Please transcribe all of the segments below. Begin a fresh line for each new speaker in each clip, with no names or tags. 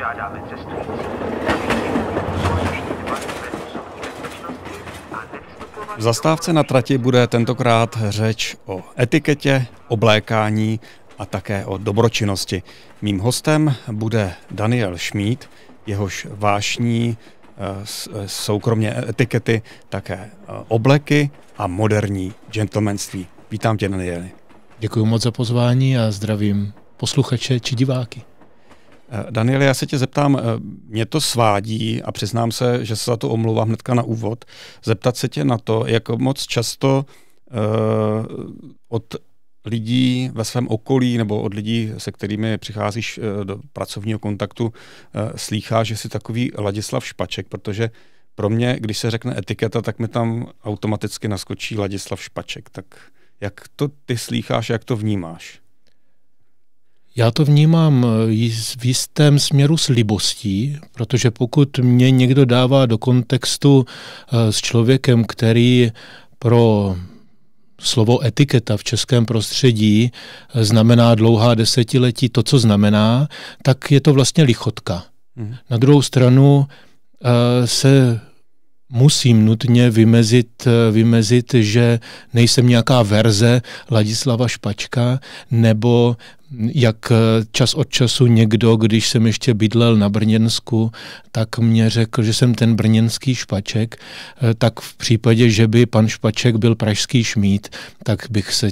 žádáme
V zastávce na trati bude tentokrát řeč o etiketě, oblékání a také o dobročinnosti. Mým hostem bude Daniel Šmíd, jehož vášní eh, eh, soukromě etikety také eh, obleky a moderní gentlemanství. Vítám tě, Danieli. Děkuji moc za pozvání a zdravím posluchače či diváky. Eh, Daniel, já se tě zeptám, eh, mě to svádí a přiznám se, že se za to omluvám hnedka na úvod, zeptat se tě na to, jak moc často uh, od lidí ve svém okolí nebo od lidí, se kterými přicházíš do pracovního kontaktu, slýchá, že jsi takový Ladislav Špaček, protože pro mě, když se řekne etiketa, tak mi tam automaticky naskočí Ladislav Špaček. Tak jak to ty slýcháš, jak to vnímáš?
Já to vnímám eh, v jistém směru s libostí, protože pokud mě někdo dává do kontextu eh, s člověkem, který pro slovo etiketa v českém prostředí eh, znamená dlouhá desetiletí to, co znamená, tak je to vlastně lichotka. Mhm. Na druhou stranu se musím nutně vymezit, eh, vymezit, že nejsem nějaká verze Ladislava Špačka nebo jak eh, čas od času někdo, když jsem ještě bydlel na Brněnsku, tak mě řekl, že jsem ten brněnský špaček, eh, tak v případě, že by pan špaček byl pražský šmít, tak bych se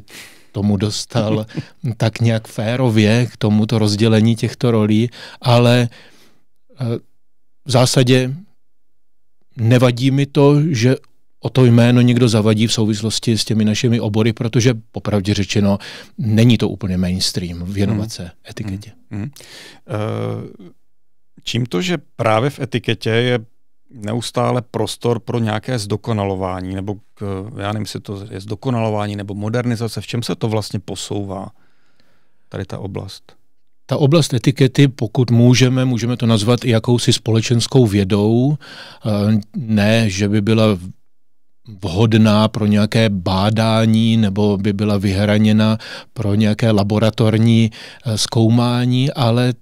tomu dostal tak nějak férově k tomuto rozdělení těchto rolí, ale v zásadě nevadí mi to, že o to jméno někdo zavadí v souvislosti s těmi našimi obory, protože popravdě řečeno není to úplně mainstream věnovat hmm.
etiketě. Hmm. Hmm. Uh, čím to, že právě v etiketě je neustále prostor pro nějaké zdokonalování, nebo k, já nevím, jestli to je zdokonalování nebo modernizace, v čem se to vlastně posouvá, tady ta oblast?
Ta oblast etikety, pokud můžeme, můžeme to nazvat i jakousi společenskou vědou, eh, ne, že by byla vhodná pro nějaké bádání nebo by byla vyhraněna pro nějaké laboratorní eh, zkoumání, ale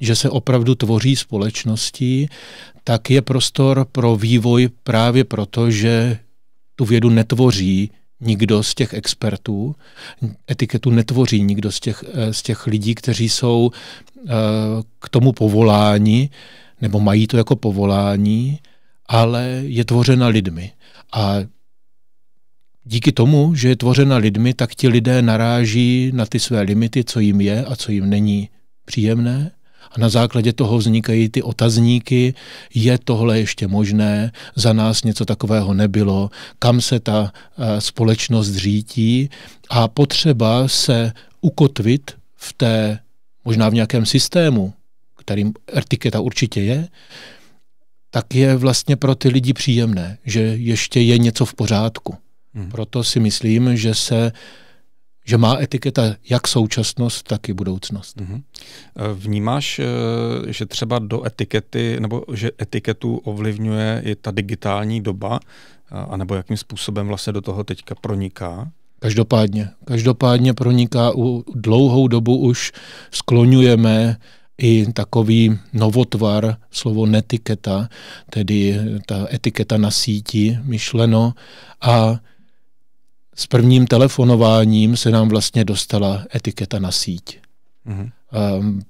že se opravdu tvoří společnosti, tak je prostor pro vývoj právě proto, že tu vědu netvoří nikdo z těch expertů, etiketu netvoří nikdo z těch, eh, z těch lidí, kteří jsou eh, k tomu povolání, nebo mají to jako povolání, ale je tvořena lidmi. A díky tomu, že je tvořena lidmi, tak ti lidé naráží na ty své limity, co jim je a co jim není příjemné a na základě toho vznikají ty otazníky, je tohle ještě možné, za nás něco takového nebylo, kam se ta eh, společnost řítí a potřeba se ukotvit v té, možná v nějakém systému, kterým etiketa určitě je, tak je vlastně pro ty lidi příjemné, že ještě je něco v pořádku. Hmm. Proto si myslím, že se že má etiketa jak současnost, tak i budoucnost. Mhm.
Eh, vnímáš, eh, že třeba do etikety, nebo že etiketu ovlivňuje i ta digitální doba, eh, anebo jakým způsobem vlastně do toho teďka proniká?
Každopádně. Každopádně proniká u dlouhou dobu už skloňujeme i takový novotvar, slovo netiketa, tedy ta etiketa na síti myšleno a s prvním telefonováním se nám vlastně dostala etiketa na síť. Mm-hmm. Um,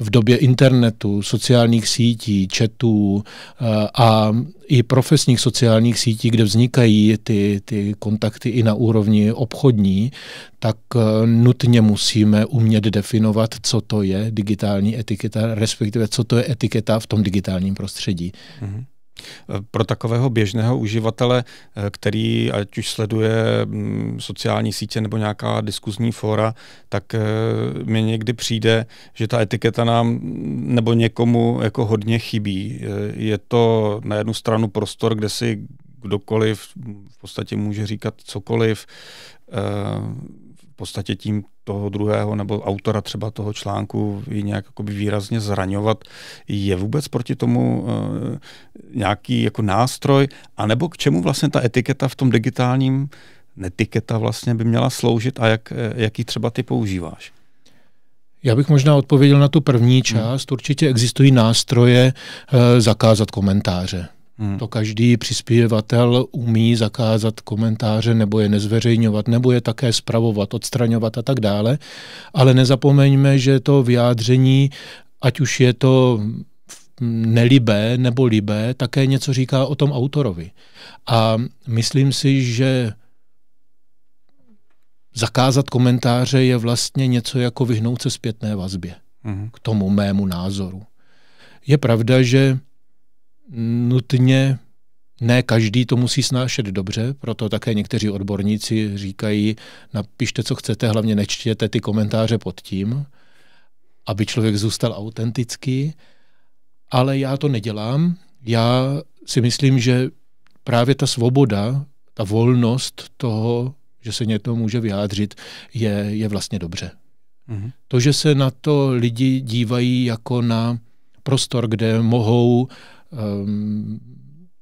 v době internetu, sociálních sítí, chatů eh, a i profesních sociálních sítí, kde vznikají ty, ty kontakty i na úrovni obchodní, tak eh, nutně musíme umět definovat, co to je digitální etiketa, respektive co to je etiketa v tom digitálním prostředí.
Mm-hmm. Pro takového běžného uživatele, eh, který ať už sleduje mm, sociální sítě nebo nějaká diskuzní fóra, tak eh, mi někdy přijde, že ta etiketa nám mm, nebo někomu jako hodně chybí. Eh, je to na jednu stranu prostor, kde si kdokoliv mm, v podstatě může říkat cokoliv podstatě tím toho druhého nebo autora třeba toho článku ji nějak jakoby výrazně zraňovat, je vůbec proti tomu e, nějaký jako nástroj, a nebo k čemu vlastně ta etiketa v tom digitálním netiketa vlastně by měla sloužit a jak, eh, jaký třeba ty používáš? Já
bych možná odpověděl na tu první hmm. část. Určitě existují nástroje e, zakázat komentáře. Hmm. To každý přispěvatel umí zakázat komentáře nebo je nezveřejňovat, nebo je také spravovat, odstraňovat a tak dále. Ale nezapomeňme, že to vyjádření, ať už je to nelibé nebo libé, také něco říká o tom autorovi. A myslím si, že zakázat komentáře je vlastně něco jako vyhnout se zpětné vazbě hmm. k tomu mému názoru. Je pravda, že nutně ne každý to musí snášet dobře, proto také někteří odborníci říkají, napište, co chcete, hlavně nečtěte ty komentáře pod tím, aby člověk zůstal autentický, ale já to nedělám. Já si myslím, že právě ta svoboda, ta volnost toho, že se někdo může vyjádřit, je, je vlastně dobře. Mm-hmm. To, že se na to lidi dívají jako na prostor, kde mohou uh, um,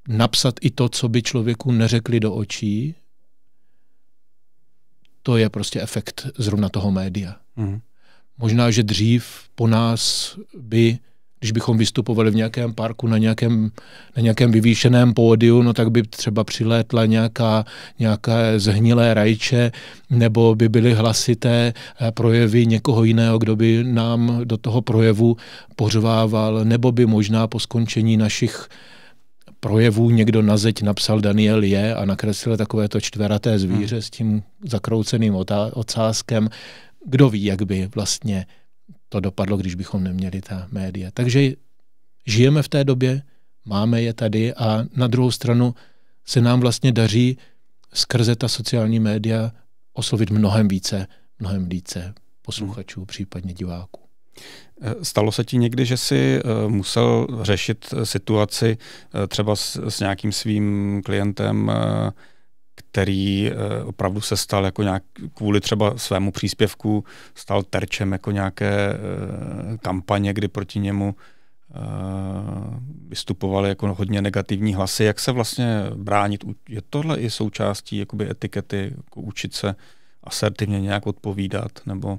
napsat i to, co by člověku neřekli do očí, to je prostě efekt zrovna toho média. Mm. Možná, že dřív po nás by když bychom vystupovali v nějakém parku na nějakém, na nějakém vyvýšeném pódiu, no tak by třeba přilétla nějaká, nějaké zhnilé rajče, nebo by byly hlasité eh, projevy někoho jiného, kdo by nám do toho projevu pořvával, nebo by možná po skončení našich projevů někdo na zeď napsal Daniel je a nakreslil takovéto čtveraté zvíře hmm. s tím zakrouceným otá- ocáskem. Kdo ví, jak by vlastně to dopadlo, když bychom neměli ta média. Takže žijeme v té době, máme je tady a na druhou stranu se nám vlastně daří skrze ta sociální média oslovit mnohem více, mnohem více posluchačů, hmm. případně diváků.
Eh, stalo se ti někdy, že jsi eh, musel řešit eh, situaci třeba s, s nějakým svým klientem, který eh, opravdu se stal jako nějak, kvůli třeba svému příspěvku, stal terčem jako nějaké eh, kampaně, kdy proti němu eh, vystupovaly jako hodně negativní hlasy. Jak se vlastně bránit? Je tohle i součástí jakoby etikety, jako učit se asertivně nějak odpovídat? Nebo...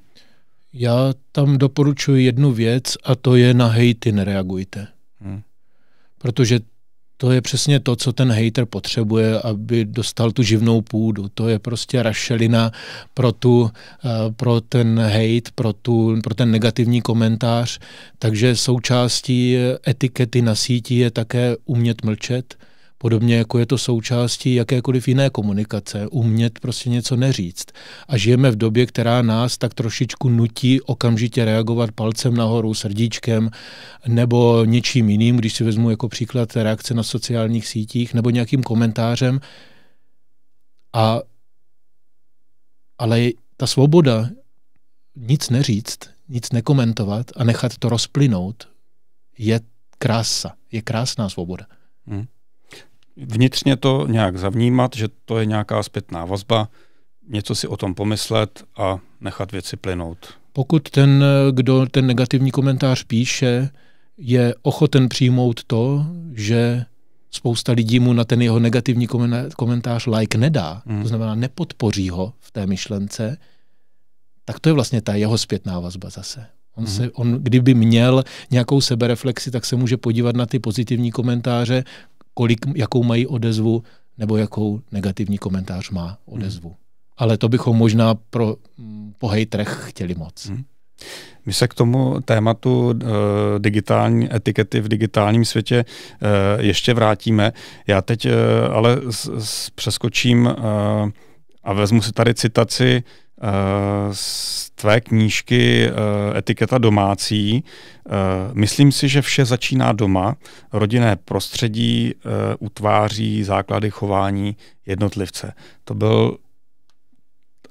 Já tam doporučuji jednu věc a to je na hejty nereagujte. Hmm. Protože to je přesně to, co ten hater potřebuje, aby dostal tu živnou půdu. To je prostě rašelina pro, tu, eh, pro ten hate, pro, tu, pro ten negativní komentář. Takže součástí etikety na síti je také umět mlčet, Podobně jako je to součástí jakékoliv jiné komunikace, umět prostě něco neříct. A žijeme v době, která nás tak trošičku nutí okamžitě reagovat palcem nahoru, srdíčkem nebo něčím jiným, když si vezmu jako příklad reakce na sociálních sítích nebo nějakým komentářem. A, ale ta svoboda nic neříct, nic nekomentovat a nechat to rozplynout je krása, je krásná svoboda.
Hmm vnitřně to nějak zavnímat, že to je nějaká zpětná vazba, něco si o tom pomyslet a nechat věci plynout.
Pokud ten, kdo ten negativní komentář píše, je ochoten přijmout to, že spousta lidí mu na ten jeho negativní komentář like nedá, hmm. to znamená nepodpoří ho v té myšlence, tak to je vlastně ta jeho zpětná vazba zase. On, hmm. se, on kdyby měl nějakou sebereflexi, tak se může podívat na ty pozitivní komentáře, kolik, jakou mají odezvu nebo jakou negativní komentář má odezvu. Hmm.
Ale to bychom možná pro mm, pohejtrech chtěli moc. Hmm. My se k tomu tématu uh, digitální etikety v digitálním světě uh, ještě vrátíme. Já teď uh, ale s, s přeskočím a vezmu si tady citaci Eh, z tvé knížky eh, Etiketa domácí. Eh, myslím si, že vše začíná doma. Rodinné prostředí utváří základy chování jednotlivce. To byl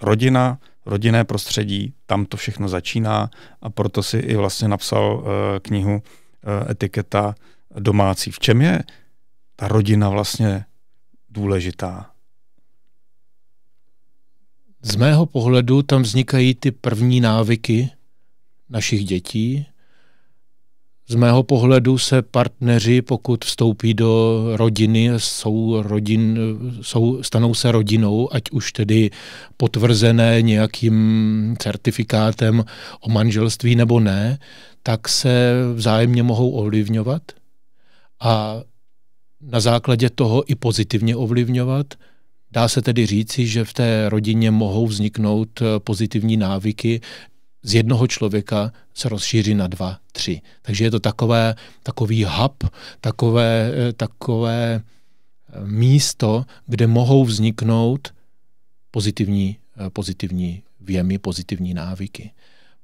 rodina, rodinné prostředí, tam to všechno začíná a proto si i vlastně napsal knihu Etiketa domácí. V čem je ta rodina vlastně důležitá?
Z mého pohledu tam vznikají ty první návyky našich dětí. Z mého pohledu se partneři, pokud vstoupí do rodiny, jsou rodin, jsou, stanou se rodinou, ať už tedy potvrzené nějakým certifikátem o manželství nebo ne, tak se vzájemně mohou ovlivňovat a na základě toho i pozitivně ovlivňovat – Dá se tedy říci, že v té rodině mohou vzniknout eh, pozitivní návyky, z jednoho člověka se rozšíří na dva, tři. Takže je to takové, takový hub, takové, eh, takové eh, místo, kde mohou vzniknout pozitivní, pozitivní věmy, pozitivní návyky.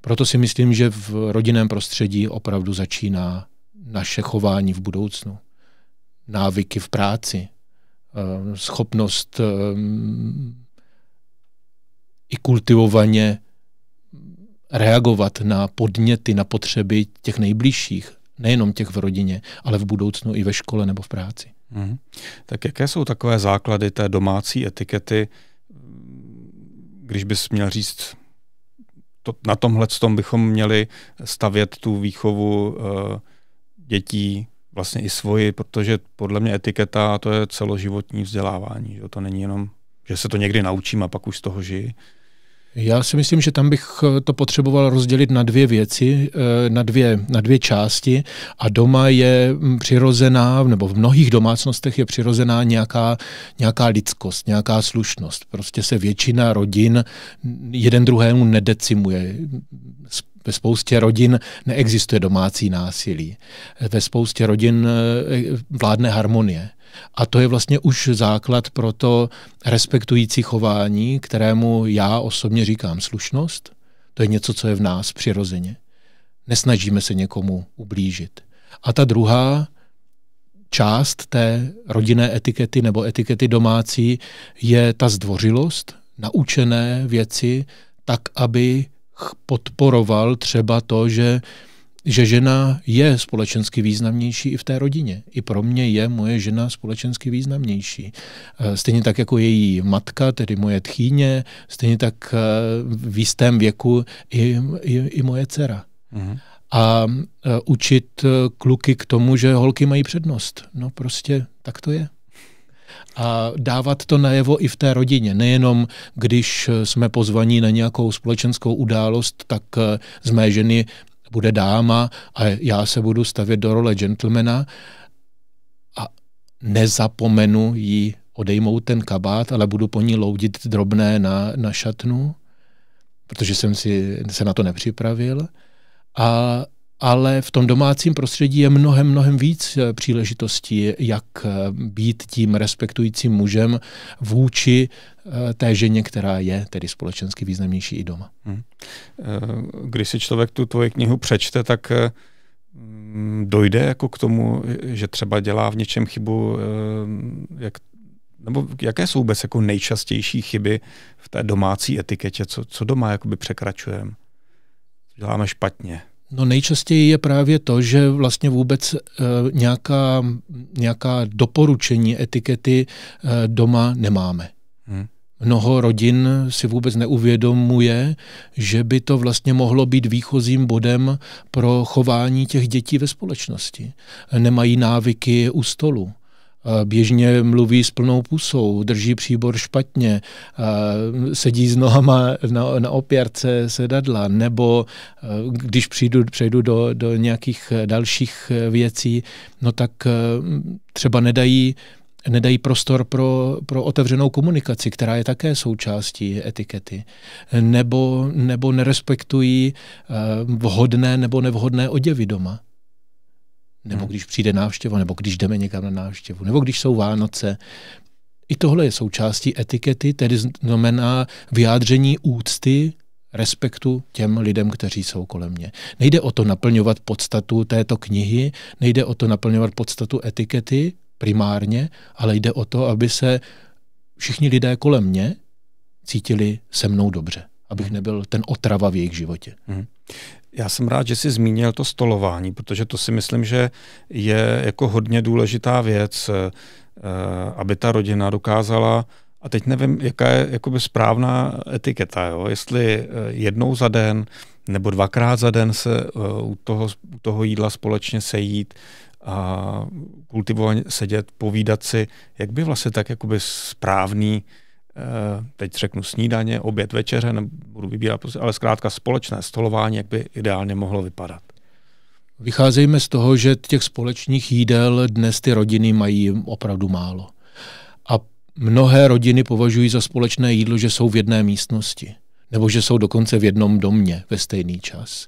Proto si myslím, že v rodinném prostředí opravdu začíná naše chování v budoucnu. Návyky v práci, Ehm, schopnost ehm, i kultivovaně reagovat na podněty, na potřeby těch nejbližších, nejenom těch v rodině, ale v budoucnu i ve škole nebo v
práci. Mm. Tak jaké jsou takové základy té domácí etikety, když bys měl říct, to, na tomhle tom bychom měli stavět tu výchovu uh, dětí vlastně i svoji, protože podle mě etiketa to je celoživotní vzdělávání. Že? To není jenom, že se to někdy naučím a pak už z toho žiji.
Já si myslím, že tam bych eh, to potřeboval rozdělit na dvě věci, eh, na dvě, na dvě části. A doma je mm, přirozená, nebo v mnohých domácnostech je přirozená nějaká, nějaká lidskost, nějaká slušnost. Prostě se většina rodin jeden druhému nedecimuje ve spoustě rodin neexistuje domácí násilí. Ve spoustě rodin e, vládne harmonie. A to je vlastně už základ pro to respektující chování, kterému já osobně říkám slušnost. To je něco, co je v nás přirozeně. Nesnažíme se někomu ublížit. A ta druhá část té rodinné etikety nebo etikety domácí je ta zdvořilost, naučené věci, tak, aby podporoval třeba to, že že žena je společensky významnější i v té rodině. I pro mě je moje žena společensky významnější. Eh, stejně tak jako její matka, tedy moje tchýně, stejně tak eh, v jistém věku i, i, i moje dcera. Mm-hmm. A eh, učit kluky k tomu, že holky mají přednost. No prostě tak to je a dávat to najevo i v té rodině. Nejenom, když eh, jsme pozvaní na nějakou společenskou událost, tak eh, z mé ženy bude dáma a já se budu stavět do role gentlemana a nezapomenu jí odejmout ten kabát, ale budu po ní loudit drobné na, na šatnu, protože jsem si, se na to nepřipravil. A ale v tom domácím prostředí je mnohem, mnohem víc eh, příležitostí, jak eh, být tím respektujícím mužem vůči eh, té ženě, která je tedy společensky významnější i doma.
Hmm. Když si člověk tu tvoji knihu přečte, tak mm, dojde jako k tomu, že třeba dělá v něčem chybu, jak, nebo jaké jsou vůbec jako nejčastější chyby v té domácí etiketě, co, co doma jakoby překračujeme, co děláme špatně?
No nejčastěji je právě to, že vlastně vůbec uh, nějaká, nějaká doporučení etikety uh, doma nemáme. Hmm. Mnoho rodin si vůbec neuvědomuje, že by to vlastně mohlo být výchozím bodem pro chování těch dětí ve společnosti. Nemají návyky u stolu Eh, běžně mluví s plnou pusou, drží příbor špatně, eh, sedí s nohama na, na opěrce sedadla, nebo eh, když přijdu, přejdu do, do nějakých dalších věcí, no tak třeba nedají nedají prostor pro, pro otevřenou komunikaci, která je také součástí etikety, nebo, nebo nerespektují vhodné nebo nevhodné oděvy doma nebo hmm. když přijde návštěva, nebo když jdeme někam na návštěvu, nebo když jsou Vánoce. I tohle je součástí etikety, tedy znamená vyjádření úcty, respektu těm lidem, kteří jsou kolem mě. Nejde o to naplňovat podstatu této knihy, nejde o to naplňovat podstatu etikety primárně, ale jde o to, aby se všichni lidé kolem mě cítili se mnou dobře abych hmm. nebyl ten otrava v jejich životě. Mm.
Já jsem rád, že jsi zmínil to stolování, protože to si myslím, že je jako hodně důležitá věc, eh, aby ta rodina dokázala a teď nevím, jaká je jakoby správná etiketa, jo? jestli eh, jednou za den nebo dvakrát za den se eh, u toho, u toho jídla společně sejít a kultivovaně sedět, povídat si, jak by vlastně tak jakoby správný Eh, teď řeknu snídaně, oběd, večeře, nebudu vybírat, prostě, ale zkrátka společné stolování, jak by ideálně mohlo vypadat.
Vycházejme z toho, že těch společných jídel dnes ty rodiny mají opravdu málo. A mnohé rodiny považují za společné jídlo, že jsou v jedné místnosti. Nebo že jsou dokonce v jednom domě ve stejný čas.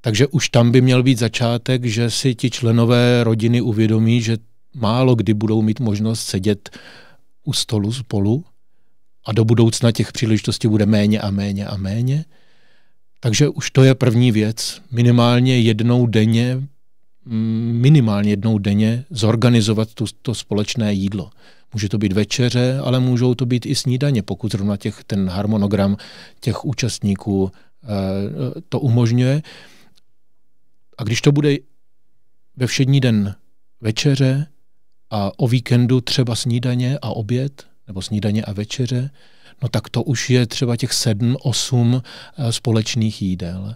Takže už tam by měl být začátek, že si ti členové rodiny uvědomí, že málo kdy budou mít možnost sedět u stolu spolu, a do budoucna těch příležitostí bude méně a méně a méně. Takže už to je první věc. Minimálně jednou denně, mm, minimálně jednou denně zorganizovat to, to společné jídlo. Může to být večeře, ale můžou to být i snídaně, pokud zrovna těch, ten harmonogram těch účastníků e, to umožňuje. A když to bude ve všední den večeře a o víkendu třeba snídaně a oběd, nebo snídaně a večeře, no tak to už je třeba těch sedm, osm eh, společných jídel.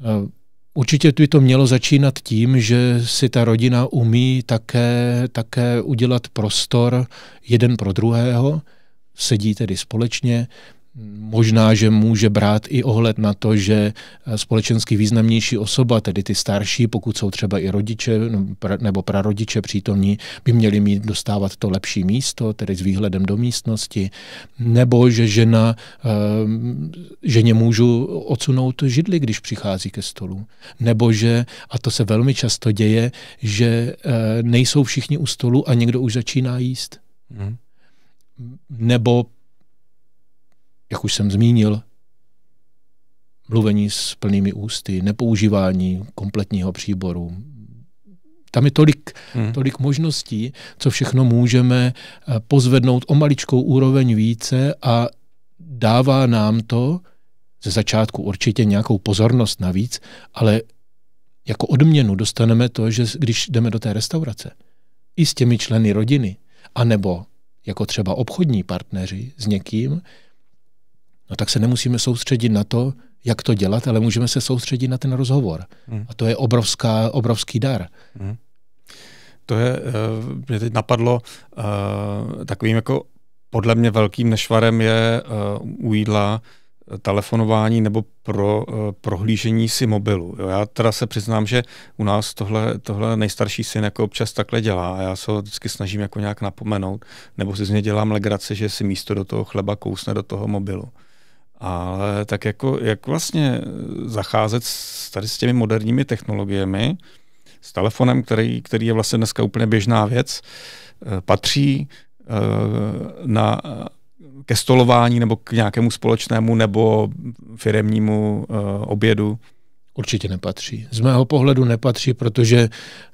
Eh, určitě by to mělo začínat tím, že si ta rodina umí také, také udělat prostor jeden pro druhého, sedí tedy společně, Možná, že může brát i ohled na to, že eh, společensky významnější osoba, tedy ty starší, pokud jsou třeba i rodiče no, nebo prarodiče přítomní, by měli mít dostávat to lepší místo, tedy s výhledem do místnosti, nebo že žena, eh, ženě můžu odsunout židli, když přichází ke stolu, nebo že, a to se velmi často děje, že eh, nejsou všichni u stolu a někdo už začíná jíst. Hmm nebo jak už jsem zmínil, mluvení s plnými ústy, nepoužívání kompletního příboru. Tam je tolik, hmm. tolik možností, co všechno můžeme eh, pozvednout o maličkou úroveň více a dává nám to ze začátku určitě nějakou pozornost navíc, ale jako odměnu dostaneme to, že když jdeme do té restaurace i s těmi členy rodiny, anebo jako třeba obchodní partneři s někým, no tak se nemusíme soustředit na to, jak to dělat, ale můžeme se soustředit na ten rozhovor. Hmm. A to je obrovská, obrovský dar.
Hmm. To je, eh, mě teď napadlo, eh, takovým jako podle mě velkým nešvarem je eh, u jídla telefonování nebo pro prohlížení si mobilu. Jo, já teda se přiznám, že u nás tohle, tohle nejstarší syn jako občas takhle dělá a já se ho vždycky snažím jako nějak napomenout, nebo si z něj dělám legrace, že si místo do toho chleba kousne do toho mobilu. Ale tak jako, jak vlastně zacházet s, tady s těmi moderními technologiemi, s telefonem, který, který je vlastně dneska úplně běžná věc, eh, patří eh, na, ke stolování nebo k nějakému společnému nebo firemnímu eh, obědu? Určitě nepatří.
Z mého pohledu nepatří, protože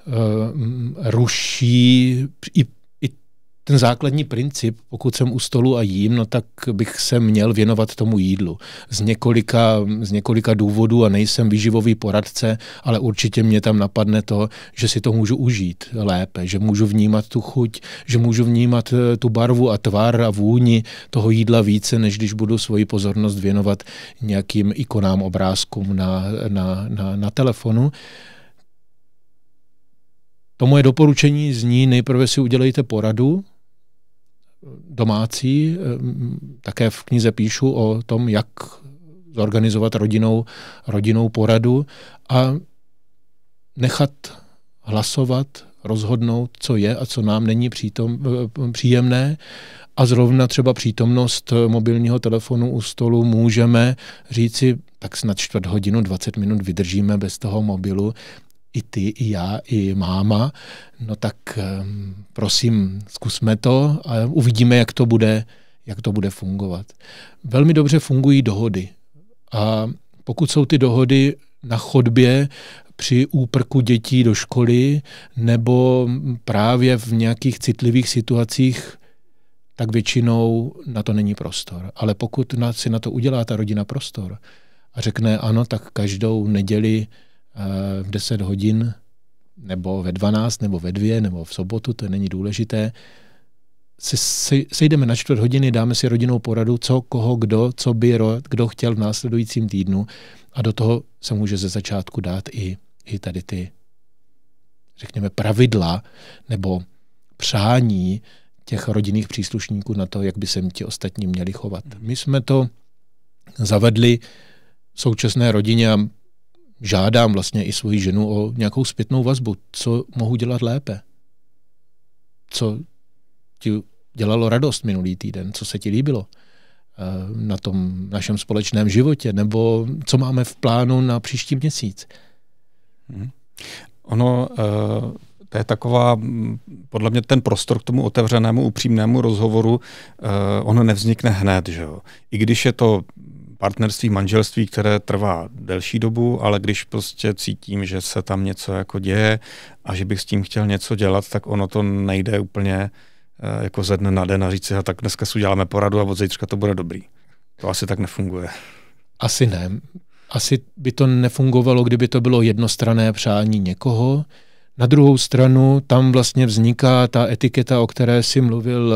uh, ruší i ten základní princip, pokud jsem u stolu a jím, no tak bych se měl věnovat tomu jídlu. Z několika, z několika důvodů a nejsem výživový poradce, ale určitě mě tam napadne to, že si to můžu užít lépe, že můžu vnímat tu chuť, že můžu vnímat eh, tu barvu a tvar a vůni toho jídla více, než když budu svoji pozornost věnovat nějakým ikonám, obrázkům na, na, na, na telefonu. To moje doporučení zní, nejprve si udělejte poradu, domácí. Eh, také v knize píšu o tom, jak zorganizovat rodinou, rodinou poradu a nechat hlasovat, rozhodnout, co je a co nám není přítom, eh, příjemné. A zrovna třeba přítomnost eh, mobilního telefonu u stolu můžeme říci, tak snad čtvrt hodinu, 20 minut vydržíme bez toho mobilu i ty, i já, i máma, no tak prosím, zkusme to a uvidíme, jak to bude, jak to bude fungovat. Velmi dobře fungují dohody. A pokud jsou ty dohody na chodbě při úprku dětí do školy nebo právě v nějakých citlivých situacích, tak většinou na to není prostor. Ale pokud si na to udělá ta rodina prostor a řekne ano, tak každou neděli v 10 hodin, nebo ve 12, nebo ve 2, nebo v sobotu, to není důležité, se, sejdeme na čtvrt hodiny, dáme si rodinou poradu, co, koho, kdo, co by, kdo chtěl v následujícím týdnu a do toho se může ze začátku dát i, i tady ty, řekněme, pravidla nebo přání těch rodinných příslušníků na to, jak by se ti ostatní měli chovat. My jsme to zavedli v současné rodině a žádám vlastně i svoji ženu o nějakou zpětnou vazbu, co mohu dělat lépe, co ti dělalo radost minulý týden, co se ti líbilo eh, na tom našem společném životě, nebo co máme v plánu na příští měsíc.
Mhm. Ono, eh, to je taková, mm, podle mě ten prostor k tomu otevřenému, upřímnému rozhovoru, eh, Ono nevznikne hned, že jo. I když je to partnerství, manželství, které trvá delší dobu, ale když prostě cítím, že se tam něco jako děje a že bych s tím chtěl něco dělat, tak ono to nejde úplně eh, jako ze dne na den a říct si, a tak dneska si uděláme poradu a od zítřka to bude dobrý. To asi tak nefunguje.
Asi ne. Asi by to nefungovalo, kdyby to bylo jednostrané přání někoho, na druhou stranu tam vlastně vzniká ta etiketa, o které si mluvil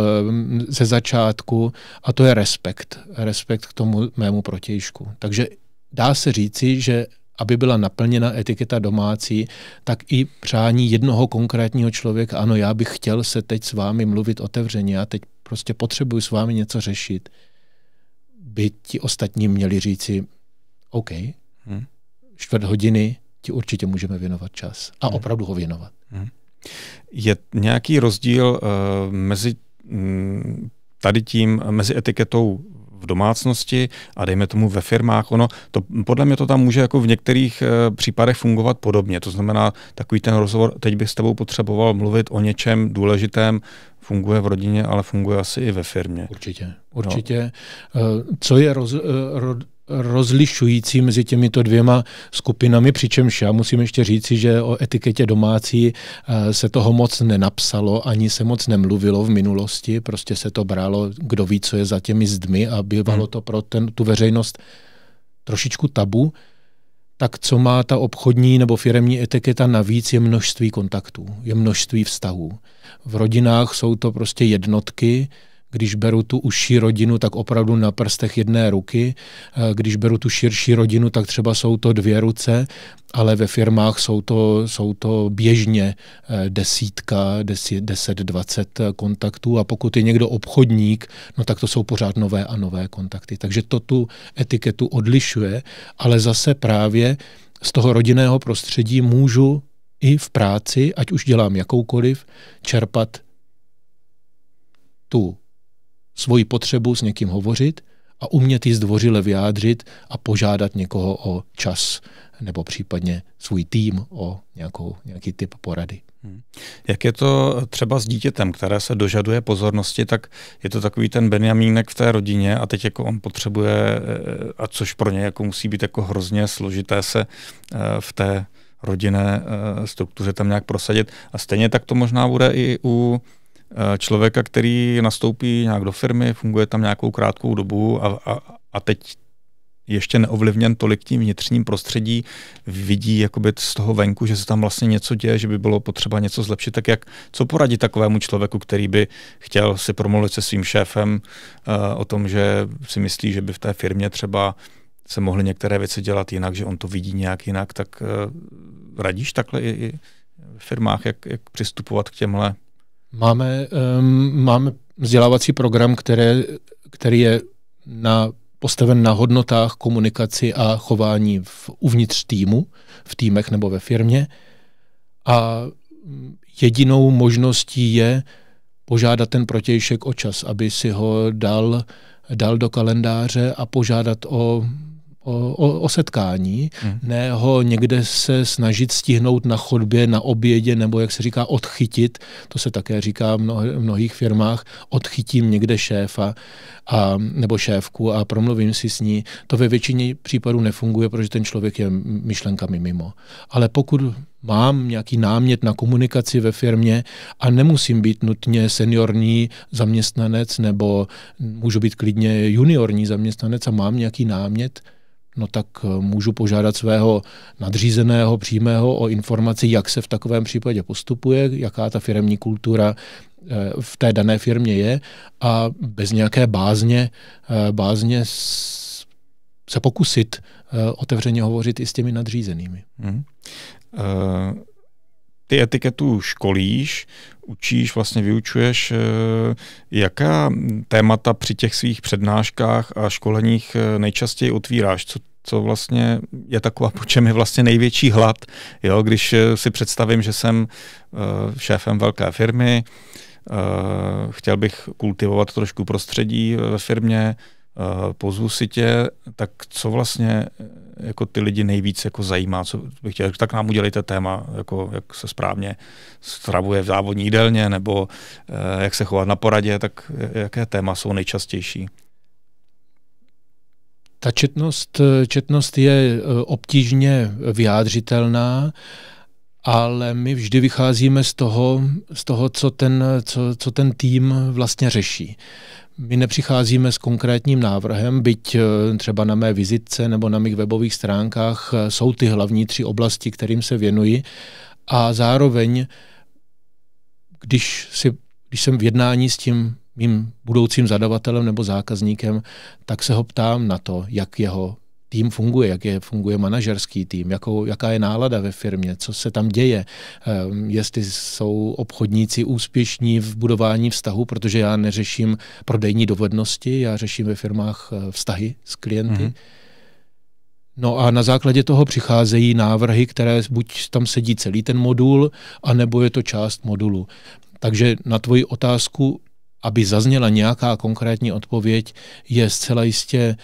eh, ze začátku, a to je respekt. Respekt k tomu mému protějšku. Takže dá se říci, že aby byla naplněna etiketa domácí, tak i přání jednoho konkrétního člověka, ano, já bych chtěl se teď s vámi mluvit otevřeně, já teď prostě potřebuju s vámi něco řešit, by ti ostatní měli říci, OK, hmm. čtvrt hodiny, ti určitě můžeme věnovat čas. A hmm. opravdu ho věnovat. Hmm.
Je nějaký rozdíl uh, mezi mm, tady tím, mezi etiketou v domácnosti a dejme tomu ve firmách, ono, to, podle mě to tam může jako v některých e, případech fungovat podobně. To znamená, takový ten rozhovor, teď bych s tebou potřeboval mluvit o něčem důležitém, funguje v rodině, ale funguje asi i ve firmě. Určitě, no. určitě.
No. Co je roz, ro, rozlišující mezi těmito dvěma skupinami, přičemž já musím ještě říci, že o etiketě domácí eh, se toho moc nenapsalo, ani se moc nemluvilo v minulosti, prostě se to brálo, kdo ví, co je za těmi zdmi a bývalo hmm. to pro ten, tu veřejnost trošičku tabu, tak co má ta obchodní nebo firemní etiketa navíc je množství kontaktů, je množství vztahů. V rodinách jsou to prostě jednotky, když beru tu užší rodinu, tak opravdu na prstech jedné ruky. Eh, když beru tu širší rodinu, tak třeba jsou to dvě ruce, ale ve firmách jsou to, jsou to běžně eh, desítka, deset, deset, dvacet eh, kontaktů a pokud je někdo obchodník, no tak to jsou pořád nové a nové kontakty. Takže to tu etiketu odlišuje, ale zase právě z toho rodinného prostředí můžu i v práci, ať už dělám jakoukoliv, čerpat tu svoji potřebu s někým hovořit a umět ji zdvořile vyjádřit a požádat někoho o čas nebo případně svůj tým o nějakou, nějaký typ porady. Hmm.
Jak je to třeba s dítětem, které se dožaduje pozornosti, tak je to takový ten Benjamínek v té rodině a teď jako on potřebuje, eh, a což pro ně jako musí být jako hrozně složité se eh, v té rodinné eh, struktuře tam nějak prosadit. A stejně tak to možná bude i u Eh, člověka, který nastoupí nějak do firmy, funguje tam nějakou krátkou dobu a, a, a teď ještě neovlivněn tolik tím vnitřním prostředí, vidí jakoby z toho venku, že se tam vlastně něco děje, že by bylo potřeba něco zlepšit, tak jak, co poradit takovému člověku, který by chtěl si promluvit se svým šéfem uh, o tom, že si myslí, že by v té firmě třeba se mohly některé věci dělat jinak, že on to vidí nějak jinak, tak uh, radíš takhle i, i v firmách, jak, jak přistupovat k těmhle
Máme, um, máme vzdělávací program, které, který je na, postaven na hodnotách, komunikaci a chování v, uvnitř týmu, v týmech nebo ve firmě. A jedinou možností je požádat ten protějšek o čas, aby si ho dal, dal do kalendáře a požádat o o, o, o setkání, hmm. ne ho někde se snažit stihnout na chodbě, na obědě, nebo jak se říká, odchytit. To se také říká v mnoh, mnohých firmách. Odchytím někde šéfa a, nebo šéfku a promluvím si s ní. To ve většině případů nefunguje, protože ten člověk je myšlenkami mimo. Ale pokud mám nějaký námět na komunikaci ve firmě a nemusím být nutně seniorní zaměstnanec nebo můžu být klidně juniorní zaměstnanec a mám nějaký námět, no tak eh, můžu požádat svého nadřízeného přímého o informaci, jak se v takovém případě postupuje, jaká ta firemní kultura eh, v té dané firmě je a bez nějaké bázně, eh, bázně se pokusit otevřeně hovořit i s těmi nadřízenými. Mm.
Uh ty etiketu školíš, učíš, vlastně vyučuješ, jaká témata při těch svých přednáškách a školeních nejčastěji otvíráš? Co, co vlastně je taková, po čem je vlastně největší hlad. Jo, když eh, si představím, že jsem uh, šéfem velké firmy, uh, chtěl bych kultivovat trošku prostředí ve firmě, uh, pozvu si tě, tak co vlastně jako ty lidi nejvíc jako zajímá, co bych chtěl, tak nám udělejte téma, jako jak se správně stravuje v závodní jídelně, nebo uh, jak se chovat na poradě, tak jaké téma jsou nejčastější?
Ta četnost, četnost je eh, obtížně vyjádřitelná, ale my vždy vycházíme z toho, z toho co, ten, co, co ten tým vlastně řeší. My nepřicházíme s konkrétním návrhem, byť eh, třeba na mé vizitce nebo na mých webových stránkách eh, jsou ty hlavní tři oblasti, kterým se věnuji. A zároveň, když, si, když jsem v jednání s tím mým budoucím zadavatelem nebo zákazníkem, tak se ho ptám na to, jak jeho tým funguje, jak je, funguje manažerský tým, jakou, jaká je nálada ve firmě, co se tam děje, um, jestli jsou obchodníci úspěšní v budování vztahu, protože já neřeším prodejní dovednosti, já řeším ve firmách eh, vztahy s klienty. Mm-hmm. No a na základě toho přicházejí návrhy, které buď tam sedí celý ten modul, anebo je to část modulu. Takže na tvoji otázku aby zazněla nějaká konkrétní odpověď, je zcela jistě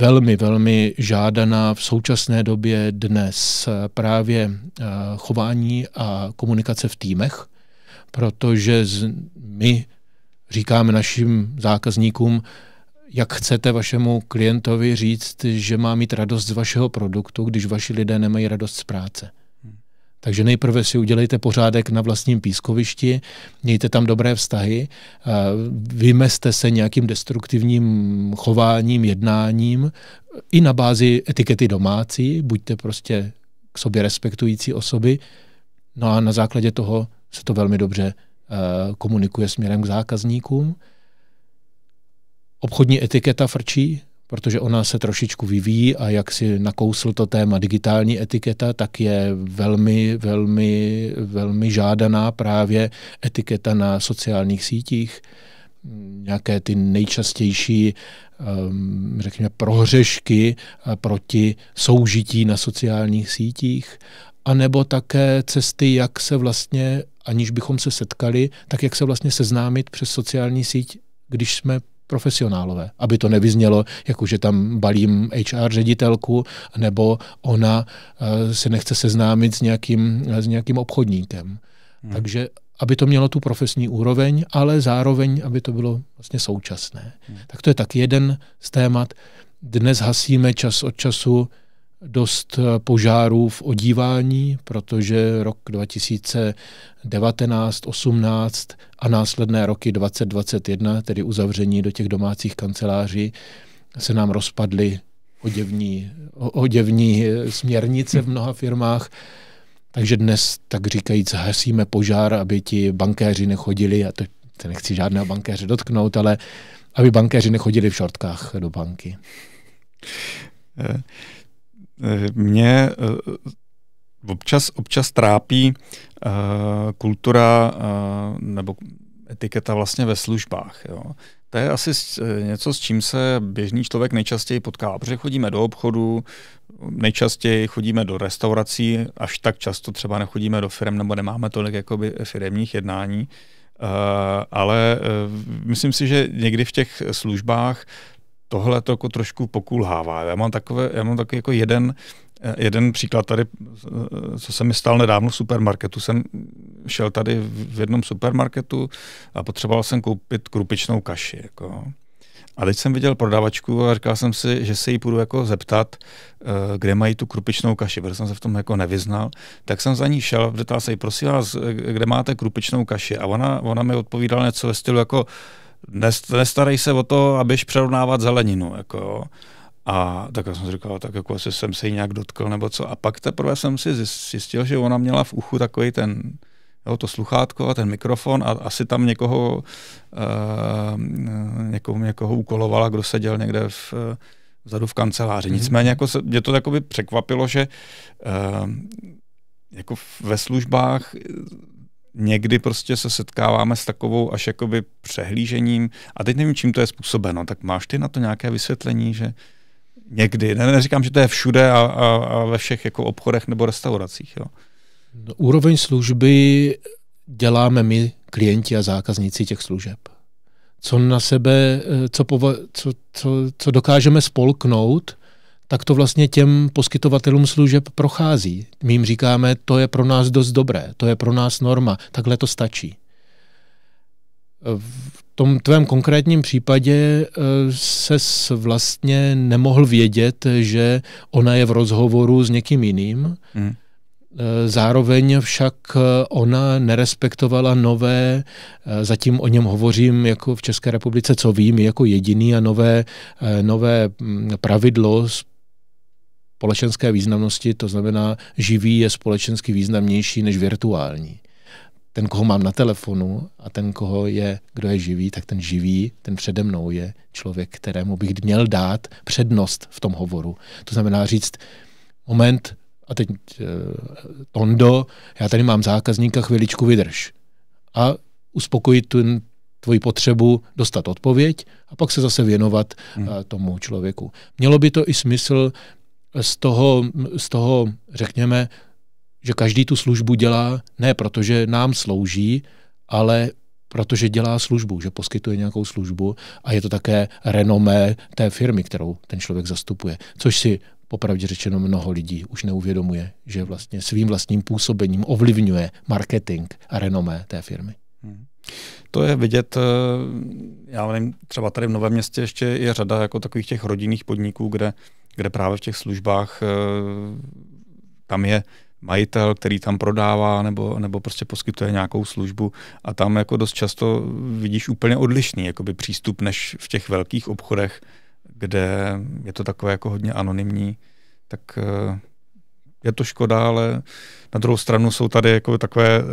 velmi, velmi žádaná v současné době dnes právě eh, chování a komunikace v týmech, protože my říkáme našim zákazníkům, jak chcete vašemu klientovi říct, že má mít radost z vašeho produktu, když vaši lidé nemají radost z práce. Takže nejprve si udělejte pořádek na vlastním pískovišti, mějte tam dobré vztahy, vymezte se nějakým destruktivním chováním, jednáním, i na bázi etikety domácí, buďte prostě k sobě respektující osoby, no a na základě toho se to velmi dobře komunikuje směrem k zákazníkům. Obchodní etiketa frčí, protože ona se trošičku vyvíjí a jak si nakousl to téma digitální etiketa, tak je velmi, velmi, velmi žádaná právě etiketa na sociálních sítích. Nějaké ty nejčastější, ehm, řekněme, prohřešky eh, proti soužití na sociálních sítích, anebo také cesty, jak se vlastně, aniž bychom se setkali, tak jak se vlastně seznámit přes sociální síť, když jsme profesionálové, aby to nevyznělo, jako že tam balím HR ředitelku, nebo ona eh, se nechce seznámit s nějakým, s nějakým obchodníkem. Hmm. Takže aby to mělo tu profesní úroveň, ale zároveň, aby to bylo vlastně současné. Hmm. Tak to je tak jeden z témat. Dnes hasíme čas od času dost eh, požárů v odívání, protože rok 2019, 18 a následné roky 2021, tedy uzavření do těch domácích kanceláří, se nám rozpadly oděvní, oděvní eh, směrnice v mnoha firmách. Takže dnes, tak říkajíc, hasíme požár, aby ti bankéři nechodili, a to nechci žádného bankéře dotknout, ale aby bankéři nechodili v šortkách do
banky. Eh, mě eh, občas, občas trápí eh, kultura eh, nebo etiketa vlastně ve službách. Jo. To je asi něco, s čím se běžný člověk nejčastěji potká, protože chodíme do obchodu, nejčastěji chodíme do restaurací, až tak často třeba nechodíme do firm nebo nemáme tolik jakoby firmních jednání. Uh, ale uh, myslím si, že někdy v těch službách tohle to jako trošku pokulhává. Já mám, takové, já mám taky jako jeden, eh, jeden příklad tady, eh, co se mi stal nedávno v supermarketu. Jsem šel tady v jednom supermarketu a potřeboval jsem koupit krupičnou kaši. Jako. A teď jsem viděl prodavačku a říkal jsem si, že se jí půjdu jako zeptat, eh, kde mají tu krupičnou kaši, protože jsem se v tom jako nevyznal. Tak jsem za ní šel, ptal se jí, prosím vás, kde máte krupičnou kaši? A ona, ona mi odpovídala něco ve stylu jako, nestarej se o to, abyš přerovnávat zeleninu. Jako jo. A tak jsem si říkal, tak jako asi jsem se jí nějak dotkl nebo co. A pak teprve jsem si zjistil, že ona měla v uchu takový ten, jo, to sluchátko a ten mikrofon a asi tam někoho, uh, někoho, někoho ukolovala, kdo seděl někde v, vzadu v kanceláři. Mhm. Nicméně jako se, mě to jakoby překvapilo, že uh, jako ve službách někdy prostě se setkáváme s takovou až jakoby přehlížením a teď nevím, čím to je způsobeno. Tak máš ty na to nějaké vysvětlení, že někdy, ne, neříkám, že to je všude a, a, a ve všech jako obchodech nebo restauracích. Jo.
No, úroveň služby děláme my, klienti a zákazníci těch služeb. Co na sebe, eh, co, pova- co, co, co dokážeme spolknout, tak to vlastně těm poskytovatelům služeb prochází. My jim říkáme, to je pro nás dost dobré, to je pro nás norma, takhle to stačí. V tom tvém konkrétním případě eh, se vlastně nemohl vědět, že ona je v rozhovoru s někým jiným. Mm. Eh, zároveň však eh, ona nerespektovala nové, zatím o něm hovořím jako v České republice, co vím, jako jediný a nové, nové mm, pravidlo společenské významnosti, to znamená, živý je společensky významnější než virtuální. Ten, koho mám na telefonu a ten, koho je, kdo je živý, tak ten živý, ten přede mnou je člověk, kterému bych měl dát přednost v tom hovoru. To znamená říct, moment, a teď eh, Tondo, já tady mám zákazníka, chviličku vydrž. A uspokojit tu tvoji potřebu dostat odpověď a pak se zase věnovat hmm. Eh, tomu člověku. Mělo by to i smysl z toho, z toho, řekněme, že každý tu službu dělá ne protože nám slouží, ale protože dělá službu, že poskytuje nějakou službu a je to také renomé té firmy, kterou ten člověk zastupuje. Což si popravdě řečeno mnoho lidí už neuvědomuje, že vlastně svým vlastním působením ovlivňuje marketing a renomé té firmy. Hmm.
To je vidět, eh, já nevím, třeba tady v Novém městě ještě je řada jako takových těch rodinných podniků, kde kde právě v těch službách eh, tam je majitel, který tam prodává nebo, nebo prostě poskytuje nějakou službu a tam jako dost často vidíš úplně odlišný jakoby přístup než v těch velkých obchodech, kde je to takové jako hodně anonymní, tak eh, je to škoda, ale na druhou stranu jsou tady jako takové uh,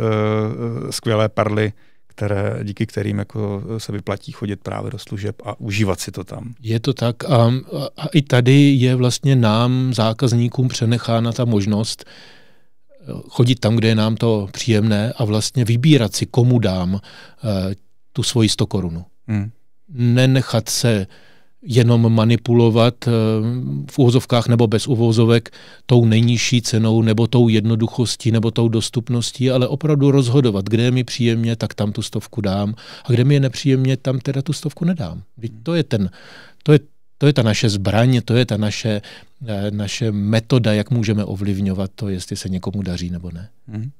skvělé perly které, díky kterým jako se vyplatí chodit právě do služeb a užívat si to tam. Je to tak a,
a i tady je vlastně nám, zákazníkům, přenechána ta možnost eh, chodit tam, kde je nám to příjemné a vlastně vybírat si, komu dám uh, tu svoji 100 korunu. Hmm. Nenechat se jenom manipulovat eh, v uvozovkách nebo bez uvozovek tou nejnižší cenou nebo tou jednoduchostí nebo tou dostupností, ale opravdu rozhodovat, kde je mi příjemně, tak tam tu stovku dám a kde mi je nepříjemně, tam teda tu stovku nedám. Hmm. To je, ten, to je, to je ta naše zbraň, to je ta naše, eh, naše metoda, jak můžeme ovlivňovat to, jestli se někomu daří nebo ne. Hmm.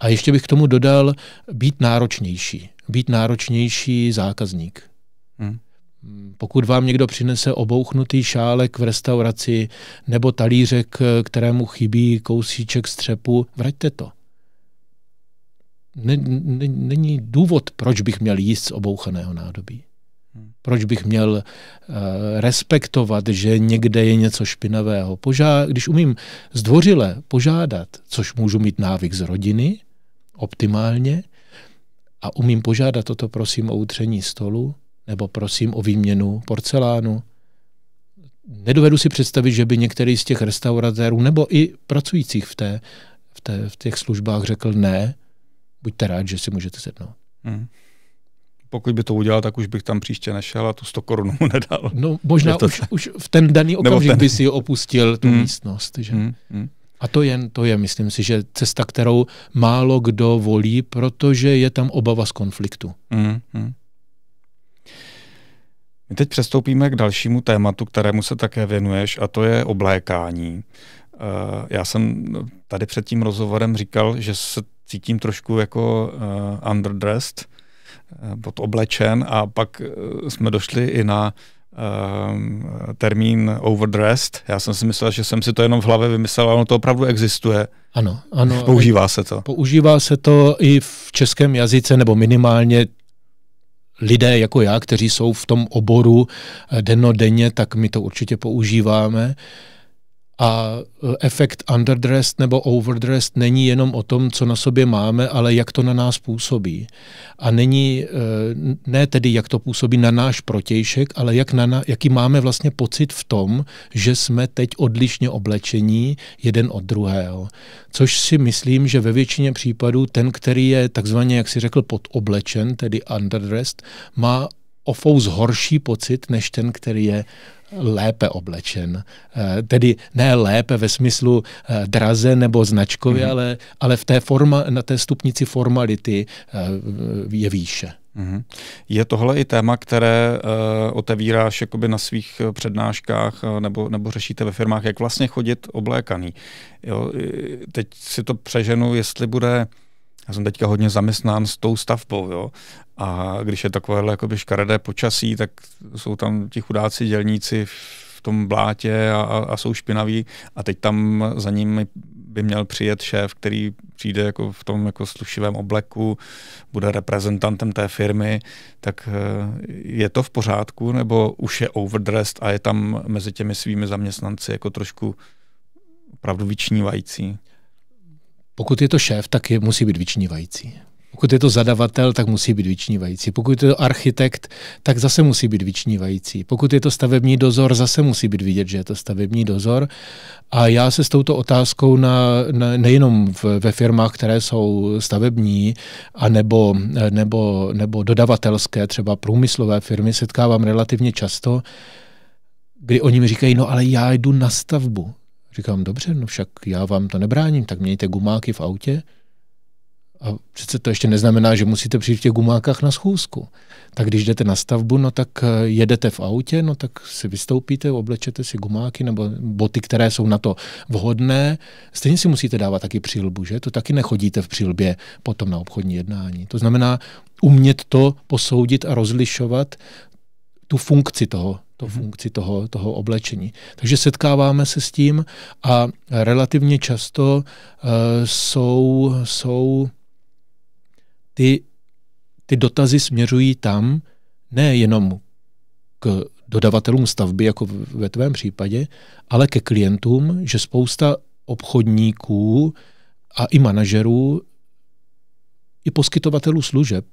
A ještě bych k tomu dodal být náročnější. Být náročnější zákazník. Hmm. Mm, pokud vám někdo přinese obouchnutý šálek v restauraci nebo talířek, eh, kterému chybí kousíček střepu, vraťte to. Není důvod, proč bych měl jíst z obouchaného nádobí. Hmm. Proč bych měl uh, respektovat, že někde je něco špinavého? Požá- když umím zdvořile požádat, což můžu mít návyk z rodiny, optimálně, a umím požádat toto, prosím, o utření stolu, nebo prosím o výměnu porcelánu. Nedovedu si představit, že by některý z těch restauratérů nebo i pracujících v, té, v, té, v těch službách řekl ne, buďte rád, že si můžete sednout.
Hmm pokud by to udělal, tak už bych tam příště nešel a tu 100 korun mu nedal. No možná to... už, už v ten daný okamžik ten... by si opustil tu hmm. místnost. Že? Hmm. Hmm.
A to jen, to je, myslím si, že cesta, kterou málo kdo volí, protože je tam
obava z konfliktu. Hmm. Hmm. My teď přestoupíme k dalšímu tématu, kterému se také věnuješ, a to je oblékání. Eh, já jsem tady před tím rozhovorem říkal, že se cítím trošku jako eh, underdressed, pod eh, oblečen a pak jsme došli i na termín overdressed. Já jsem si myslel, že jsem si to jenom v hlavě vymyslel, ale ono to opravdu existuje. Ano, ano. Používá se to.
Používá se to i v českém jazyce, nebo minimálně lidé jako já, kteří jsou v tom oboru eh, denně, tak my to určitě používáme. Uh, a e, efekt underdressed nebo overdressed není jenom o tom, co na sobě máme, ale jak to na nás působí. A není, e, ne tedy jak to působí na náš protějšek, ale jak na, jaký máme vlastně pocit v tom, že jsme teď odlišně oblečení jeden od druhého. Což si myslím, že ve většině případů ten, který je takzvaně, jak si řekl, podoblečen, tedy underdressed, má o fous horší pocit, než ten, který je lépe oblečen. Eh, tedy ne lépe ve smyslu eh, draze nebo značkově, mm-hmm.
ale, ale v té forma, na té
stupnici formality
eh, je výše. Mhm. Je tohle i téma, které uh, otevíráš jakoby na svých přednáškách uh, nebo, nebo řešíte ve firmách, jak vlastně chodit oblékaný. Jo, teď si to přeženu, jestli bude já jsem teďka hodně zaměstnán s tou stavbou, jo. A když je takovéhle jakoby škaredé počasí, tak jsou tam ti chudáci dělníci v tom blátě a, a jsou špinaví a teď tam za nimi by měl přijet šéf, který přijde jako v tom jako slušivém obleku, bude reprezentantem té firmy, tak eh, je to v pořádku, nebo už je overdressed a je tam mezi těmi svými zaměstnanci jako trošku opravdu vyčnívající?
Pokud je to šéf, tak je, musí být vyčnívající. Pokud je to zadavatel, tak musí být vyčnívající. Pokud je to architekt, tak zase musí být vyčnívající. Pokud je to stavební dozor, zase musí být vidět, že je to stavební dozor. A já se s touto otázkou na, na, nejenom v, ve firmách, které jsou stavební a nebo, nebo, nebo dodavatelské, třeba průmyslové firmy, setkávám relativně často, kdy oni mi říkají, no ale já jdu na stavbu Říkám, dobře, no však já vám to nebráním, tak mějte gumáky v autě. A přece to ještě neznamená, že musíte přijít v těch gumákách na schůzku. Tak když jdete na stavbu, no tak eh, jedete v autě, no tak si vystoupíte, oblečete si gumáky nebo boty, které jsou na to vhodné. Stejně si musíte dávat taky přilbu, že? To taky nechodíte v přilbě potom na obchodní jednání. To znamená umět to posoudit a rozlišovat tu funkci toho to mhm. funkci toho, toho oblečení. Takže setkáváme se s tím a relativně často uh, jsou, jsou ty, ty dotazy směřují tam, ne jenom k dodavatelům stavby, jako ve tvém případě, ale ke klientům, že spousta obchodníků a i manažerů, i poskytovatelů služeb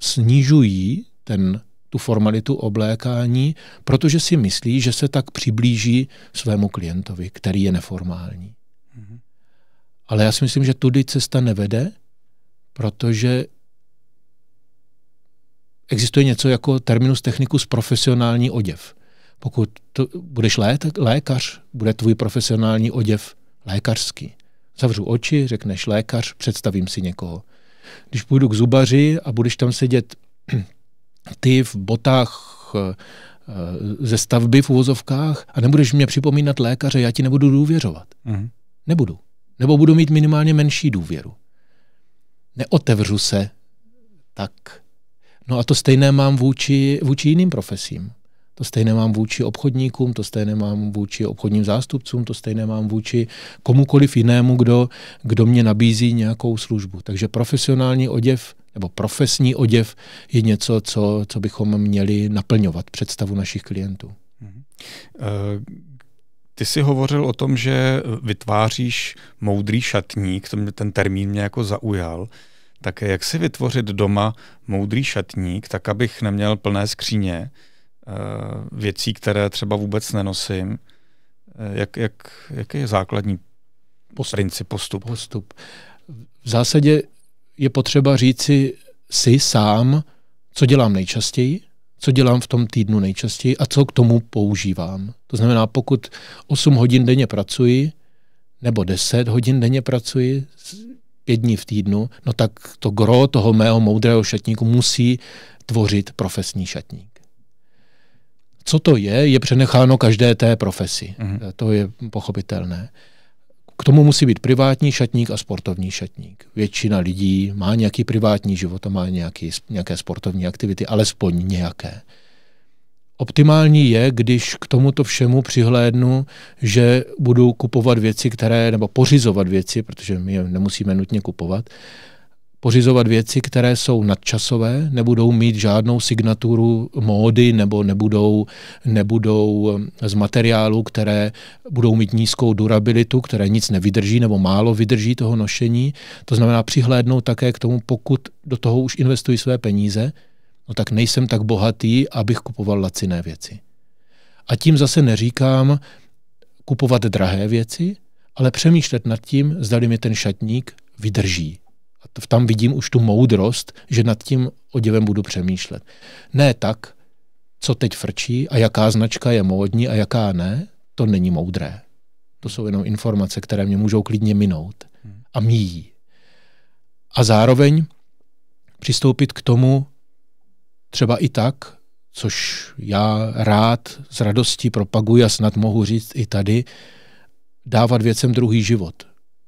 snižují ten tu formalitu oblékání, protože si myslí, že se tak přiblíží svému klientovi, který je neformální. Mm-hmm. Ale já si myslím, že tudy cesta nevede, protože existuje něco jako terminus technicus profesionální oděv. Pokud to, budeš lé, lékař, bude tvůj profesionální oděv lékařský. Zavřu oči, řekneš lékař, představím si někoho. Když půjdu k zubaři a budeš tam sedět ty v botách eh, eh, ze stavby v uvozovkách a nebudeš mě připomínat lékaře, já ti nebudu důvěřovat. Mm. Nebudu. Nebo budu mít minimálně menší důvěru. Neotevřu se tak. No a to stejné mám vůči, vůči jiným profesím. To stejné mám vůči obchodníkům, to stejné mám vůči obchodním zástupcům, to stejné mám vůči komukoliv jinému, kdo, kdo mě nabízí nějakou službu. Takže profesionální oděv nebo profesní oděv je něco, co, co bychom měli naplňovat představu našich klientů. Mhm.
Eh, ty jsi hovořil o tom, že vytváříš moudrý šatník, ten termín mě jako zaujal. Tak jak si vytvořit doma moudrý šatník, tak abych neměl plné skříně eh, věcí, které třeba vůbec nenosím? Eh, jak, jak, jaký je základní postup, princip, postup? Postup. V zásadě je potřeba říci si
sám, co dělám nejčastěji, co dělám v tom týdnu nejčastěji a co k tomu používám. To znamená, pokud 8 hodin denně pracuji, nebo 10 hodin denně pracuji, pět dní v týdnu, no tak to gro toho mého moudrého šatníku musí tvořit profesní šatník. Co to je, je přenecháno každé té profesi. Mm-hmm. To je pochopitelné. K tomu musí být privátní šatník a sportovní šatník. Většina lidí má nějaký privátní život a má nějaký, nějaké sportovní aktivity, alespoň nějaké. Optimální je, když k tomuto všemu přihlédnu, že budu kupovat věci, které, nebo pořizovat věci, protože my je nemusíme nutně kupovat, pořizovat věci, které jsou nadčasové, nebudou mít žádnou signaturu módy nebo nebudou, nebudou eh, z materiálu, které budou mít nízkou durabilitu, které nic nevydrží nebo málo vydrží toho nošení. To znamená přihlédnout také k tomu, pokud do toho už investuji své peníze, no tak nejsem tak bohatý, abych kupoval laciné věci. A tím zase neříkám kupovat drahé věci, ale přemýšlet nad tím, zda mi ten šatník vydrží a to, tam vidím už tu moudrost, že nad tím oděvem budu přemýšlet. Ne tak, co teď frčí a jaká značka je módní a jaká ne, to není moudré. To jsou jenom informace, které mě můžou klidně minout a míjí. A zároveň přistoupit k tomu třeba i tak, což já rád s radostí propaguji a snad mohu říct i tady, dávat věcem druhý život.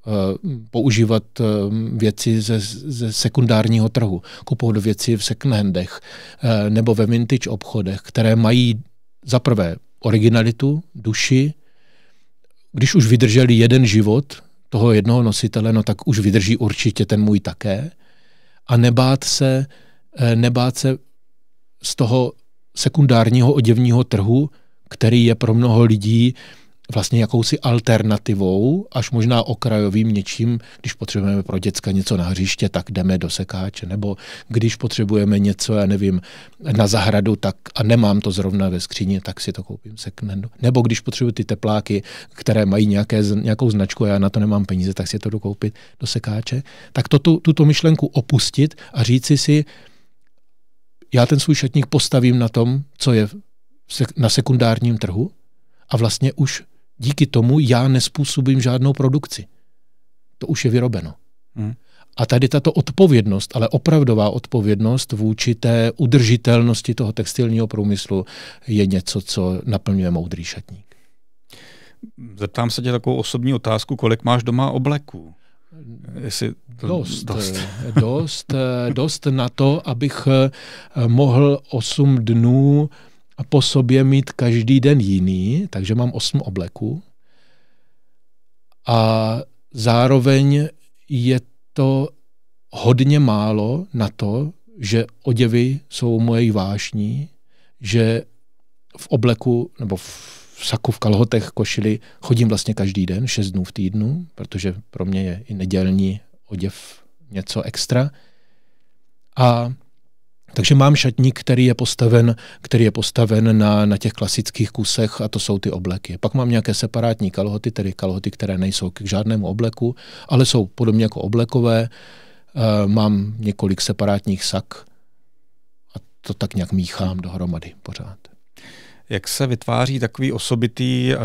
Eh, používat eh, věci ze, ze sekundárního trhu, kupovat věci v secondhandech eh, nebo ve vintage obchodech, které mají za prvé originalitu, duši, když už vydrželi jeden život toho jednoho nositele, no tak už vydrží určitě ten můj také. A nebát se, nebát se z toho sekundárního oděvního trhu, který je pro mnoho lidí uh, vlastně jakousi alternativou, až možná okrajovým něčím, když potřebujeme pro děcka něco na hřiště, tak jdeme do sekáče, nebo když potřebujeme něco, já nevím, na zahradu, tak a nemám to zrovna ve skříni, tak si to koupím second Nebo když potřebuji ty tepláky, které mají nějaké, nějakou značku a já na to nemám peníze, tak si to dokoupit do sekáče. Tak to, tu, tuto myšlenku opustit a říci si, já ten svůj šatník postavím na tom, co je na sekundárním trhu a vlastně už díky tomu já nespůsobím žádnou produkci. To už je vyrobeno. Hmm. A tady tato odpovědnost, ale opravdová odpovědnost vůči té udržitelnosti toho textilního průmyslu je něco, co naplňuje moudrý šatník.
Zeptám se tě takovou osobní otázku, kolik máš doma obleků? Jestli to... Dost, dost. Eh, dost, eh, dost na to,
abych eh, mohl 8 dnů a po sobě mít každý den jiný, takže mám osm obleků. A zároveň je to hodně málo na to, že oděvy jsou moje vášní, že v obleku nebo v saku, v kalhotech, košili chodím vlastně každý den, šest dnů v týdnu, protože pro mě je i nedělní oděv něco extra. A takže mám šatník, který je postaven, který je postaven na, na těch klasických kusech a to jsou ty obleky. Pak mám nějaké separátní kalhoty, tedy kalhoty, které nejsou k žádnému obleku, ale jsou podobně jako oblekové. E, mám několik separátních sak a to tak nějak míchám dohromady pořád.
Jak se vytváří takový osobitý E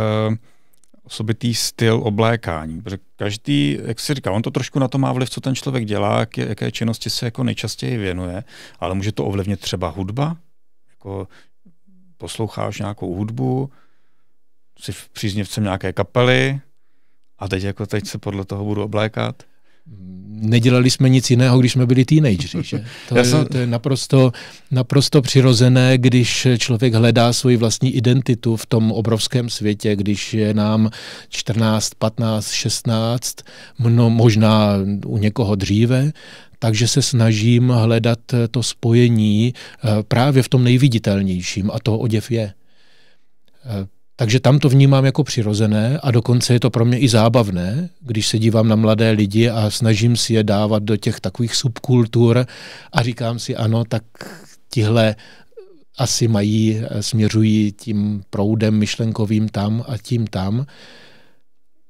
osobitý styl oblékání. Protože každý, jak si říkal, on to trošku na to má vliv, co ten člověk dělá, k jaké činnosti se jako nejčastěji věnuje, ale může to ovlivnit třeba hudba, jako posloucháš nějakou hudbu, jsi příznivcem nějaké kapely a teď, jako teď se podle toho budu oblékat
nedělali jsme nic jiného, když jsme byli teenageři. Že? To, Já jsem... je, to je naprosto, naprosto přirozené, když člověk hledá svoji vlastní identitu v tom obrovském světě, když je nám 14, 15, 16, mno, možná u někoho dříve, takže se snažím hledat to spojení eh, právě v tom nejviditelnějším a to oděv je. Eh, takže tam to vnímám jako přirozené a dokonce je to pro mě i zábavné, když se dívám na mladé lidi a snažím si je dávat do těch takových subkultur a říkám si, ano, tak tihle asi mají, směřují tím proudem myšlenkovým tam a tím tam.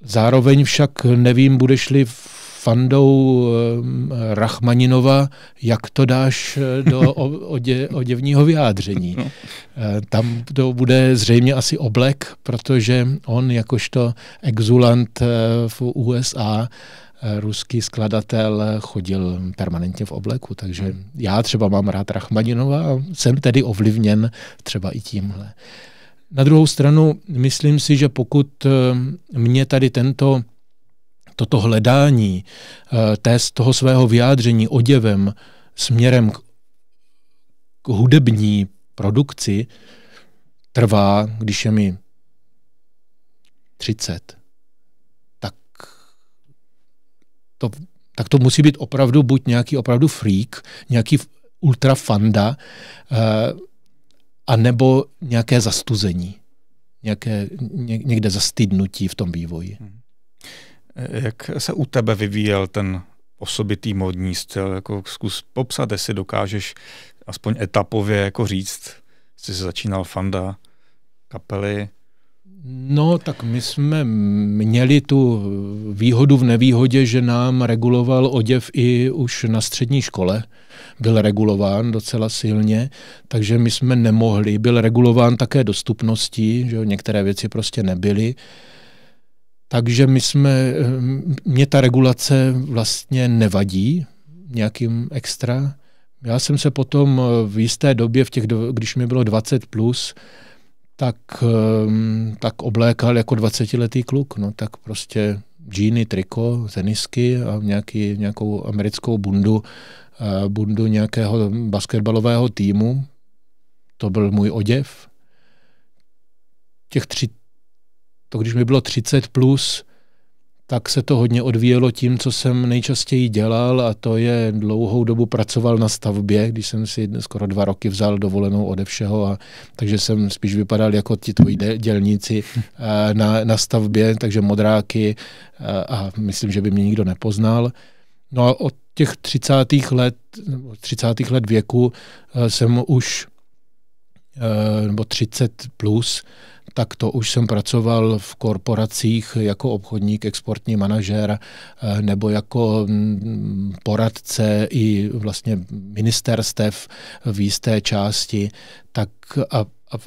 Zároveň však nevím, budeš-li v fandou ehm, Rachmaninova, jak to dáš eh, do odě, oděvního vyjádření. No. Eh, tam to bude zřejmě asi oblek, protože on jakožto exulant eh, v USA ruský skladatel chodil permanentně v obleku, takže hmm. já třeba mám rád Rachmaninova a jsem tedy ovlivněn třeba i tímhle. Na druhou stranu, myslím si, že pokud mě tady tento toto hledání eh, té z toho svého vyjádření oděvem směrem k, hudební produkci trvá, když je mi 30, tak to, tak to musí být opravdu buď nějaký opravdu freak, nějaký ultrafanda, eh, a nebo nějaké zastuzení, nějaké, ně, někde zastydnutí v tom vývoji. Hmm.
Jak se u tebe vyvíjel ten osobitý modní styl? Jako zkus popsat, jestli dokážeš aspoň etapově jako říct, jestli jsi začínal fanda kapely.
No, tak my jsme měli tu výhodu v nevýhodě, že nám reguloval oděv i už na střední škole. Byl regulován docela silně, takže my jsme nemohli. Byl regulován také dostupností, že některé věci prostě nebyly. Uh, takže my jsme, eh, mě ta regulace vlastně nevadí nějakým extra. Já jsem se potom eh, v jisté době, v těch, když mi bylo 20 plus, tak, eh, tak oblékal jako 20-letý kluk. No, tak prostě džíny, triko, tenisky a nějaký, nějakou americkou bundu, bundu nějakého basketbalového týmu. To byl můj oděv. Těch tři, to když mi bylo 30 plus, tak se to hodně odvíjelo tím, co jsem nejčastěji dělal a to je dlouhou dobu pracoval na stavbě, když jsem si skoro dva roky vzal dovolenou ode všeho, a, takže jsem spíš vypadal jako ti tvoji dělníci eh, na, na stavbě, takže modráky a, eh, a myslím, že by mě nikdo nepoznal. No a od těch 30. let, 30. let věku eh, jsem už, nebo 30 plus, tak to už jsem pracoval v korporacích jako obchodník, exportní manažer eh, nebo jako mm, poradce i vlastně ministerstev v jisté části, tak a,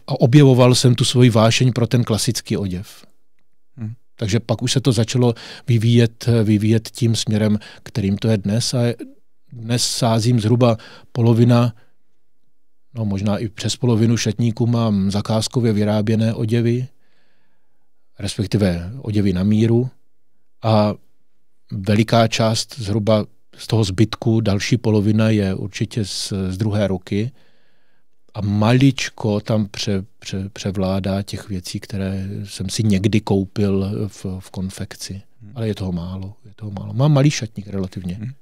a objevoval jsem tu svoji vášeň pro ten klasický oděv. Hmm. Takže pak už se to začalo vyvíjet, vyvíjet tím směrem, kterým to je dnes a dnes sázím zhruba polovina no možná i přes polovinu šatníků mám zakázkově vyráběné oděvy, respektive oděvy na míru a veliká část, zhruba z toho zbytku, další polovina je určitě z, z druhé ruky a maličko tam pře, pře, převládá těch věcí, které jsem si někdy koupil v, v konfekci. Hmm. Ale je toho málo. Je toho málo. Mám malý šatník relativně. Hmm.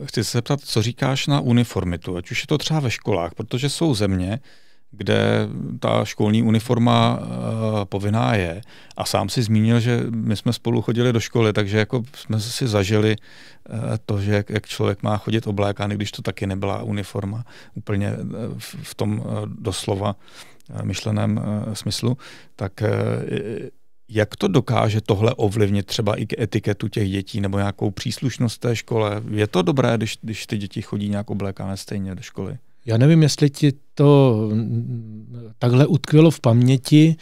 Eh, chci se zeptat, co říkáš na uniformitu, ať už je to třeba ve školách, protože jsou země, kde ta školní uniforma eh, povinná je. A sám si zmínil, že my jsme spolu chodili do školy, takže jako jsme si zažili eh, to, že jak, člověk má chodit oblékán, když to taky nebyla uniforma, úplně v, tom doslova myšleném smyslu, tak jak to dokáže tohle ovlivnit třeba i k etiketu těch dětí nebo nějakou příslušnost té škole? Je to dobré, když, když ty děti chodí nějak oblékané stejně do školy?
Já nevím, jestli ti to takhle utkvělo v paměti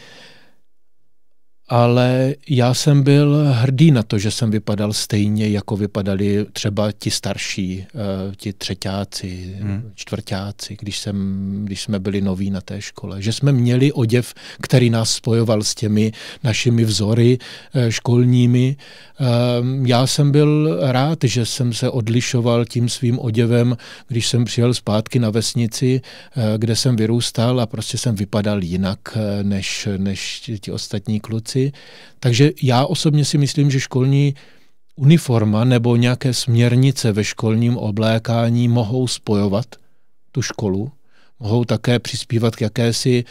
ale já jsem byl hrdý na to, že jsem vypadal stejně, jako vypadali třeba ti starší, eh, ti třetíci, hmm. čtvrtáci, když, jsem, když jsme byli noví na té škole. Že jsme měli oděv, který nás spojoval s těmi našimi vzory eh, školními. Ehm, já jsem byl rád, že jsem se odlišoval tím svým oděvem, když jsem přijel zpátky na vesnici, eh, kde jsem vyrůstal a prostě jsem vypadal jinak než, než ti ostatní kluci práci. Takže já osobně si myslím, že školní uniforma nebo nějaké směrnice ve školním oblékání mohou spojovat tu školu, mohou také přispívat k jakési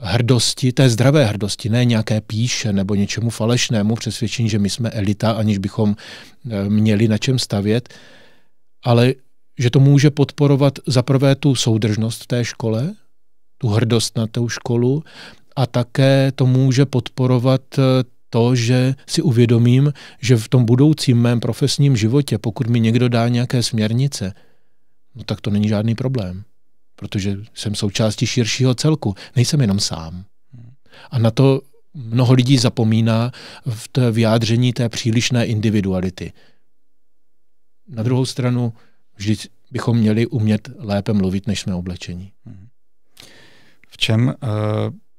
hrdosti, té zdravé hrdosti, ne nějaké píše nebo něčemu falešnému přesvědčení, že my jsme elita, aniž bychom eh, měli na čem stavět, ale že to může podporovat zaprvé tu soudržnost v té škole, tu hrdost na tu školu a také to může podporovat eh, to, že si uvědomím, že v tom budoucím mém profesním životě, pokud mi někdo dá nějaké směrnice, no tak to není žádný problém, protože jsem součástí širšího celku, nejsem jenom sám. A na to mnoho lidí zapomíná v té vyjádření té přílišné individuality. Na druhou stranu, vždy bychom měli umět lépe mluvit, než jsme oblečení. Mhm.
V čem uh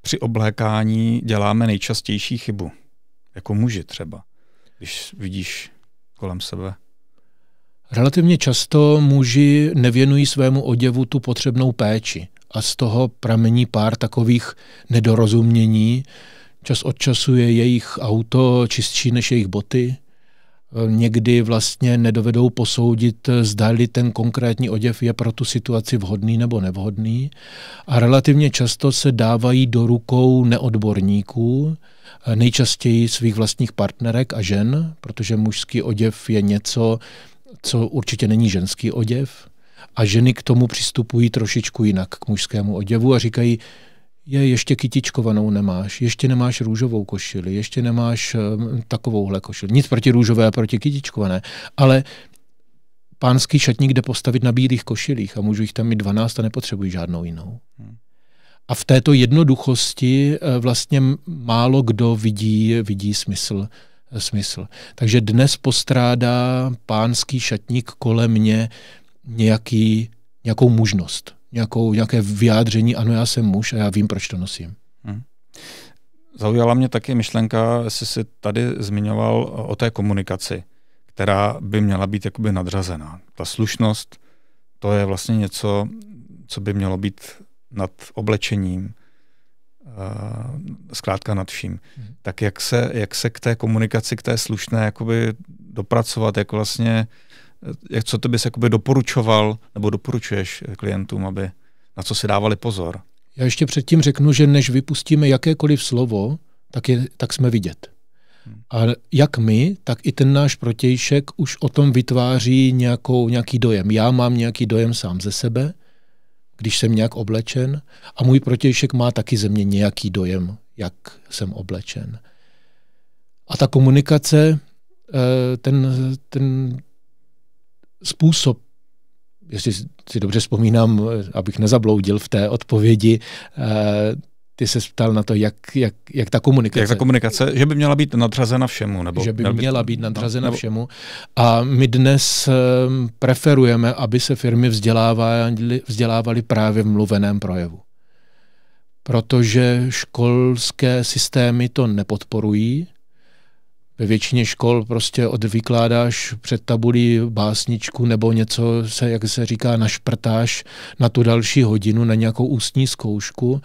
při oblékání děláme nejčastější chybu? Jako muži třeba, když vidíš kolem sebe.
Relativně často muži nevěnují svému oděvu tu potřebnou péči a z toho pramení pár takových nedorozumění. Čas od času je jejich auto čistší než jejich boty, Eh, někdy vlastně nedovedou posoudit, eh, zdali ten konkrétní oděv je pro tu situaci vhodný nebo nevhodný. A relativně často se dávají do rukou neodborníků, eh, nejčastěji svých vlastních partnerek a žen, protože mužský oděv je něco, co určitě není ženský oděv. A ženy k tomu přistupují trošičku jinak, k mužskému oděvu a říkají, je, ještě kytičkovanou nemáš, ještě nemáš růžovou košili, ještě nemáš um, takovouhle košili. Nic proti růžové a proti kytičkované, ale pánský šatník jde postavit na bílých košilích a můžu jich tam mít 12 a nepotřebuji žádnou jinou. Hmm. A v této jednoduchosti eh, vlastně málo kdo vidí, vidí smysl, eh, smysl. Takže dnes postrádá pánský šatník kolem mě nějaký, nějakou mužnost nějakou, nějaké vyjádření, ano, já jsem muž a já vím, proč to nosím.
Hmm. Zaujala mě taky myšlenka, jestli jsi tady zmiňoval o té komunikaci, která by měla být jakoby nadřazená. Ta slušnost, to je vlastně něco, co by mělo být nad oblečením, zkrátka nad vším. Hmm. Tak jak se, jak se k té komunikaci, k té slušné jakoby dopracovat, jako vlastně uh, jak, co ty bys jakoby doporučoval nebo doporučuješ klientům, aby na co si dávali pozor?
Já ještě předtím řeknu, že než vypustíme jakékoliv slovo, tak, je, tak jsme vidět. Hmm. A jak my, tak i ten náš protějšek už o tom vytváří nějakou, nějaký dojem. Já mám nějaký dojem sám ze sebe, když jsem nějak oblečen, a můj protějšek má taky ze mě nějaký dojem, jak jsem oblečen. A ta komunikace, eh, ten, ten způsob, jestli si dobře vzpomínám, abych nezabloudil v té odpovědi, eh, ty se ptal na to, jak, jak, jak ta komunikace. Jak ta
komunikace, že by měla být nadřazena všemu. Nebo že by měla být, měla být nadřazena nebo...
všemu. A my dnes eh, preferujeme, aby se firmy vzdělávaly, vzdělávaly právě v mluveném projevu. Protože školské systémy to nepodporují, ve většině škol prostě odvykládáš před tabulí básničku nebo něco, se, jak se říká, našprtáš na tu další hodinu, na nějakou ústní zkoušku,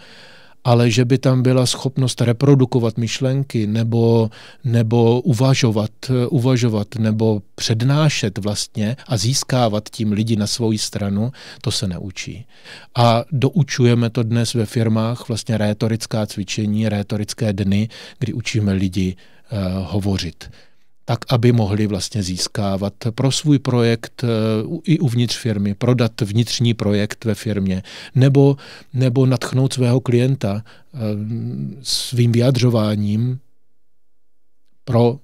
ale že by tam byla schopnost reprodukovat myšlenky nebo, nebo uvažovat, uvažovat nebo přednášet vlastně a získávat tím lidi na svou stranu, to se neučí. A doučujeme to dnes ve firmách, vlastně rétorická cvičení, rétorické dny, kdy učíme lidi Eh, hovořit tak aby mohli vlastně získávat pro svůj projekt eh, i uvnitř firmy, prodat vnitřní projekt ve firmě, nebo, nebo natchnout svého klienta eh, svým vyjadřováním pro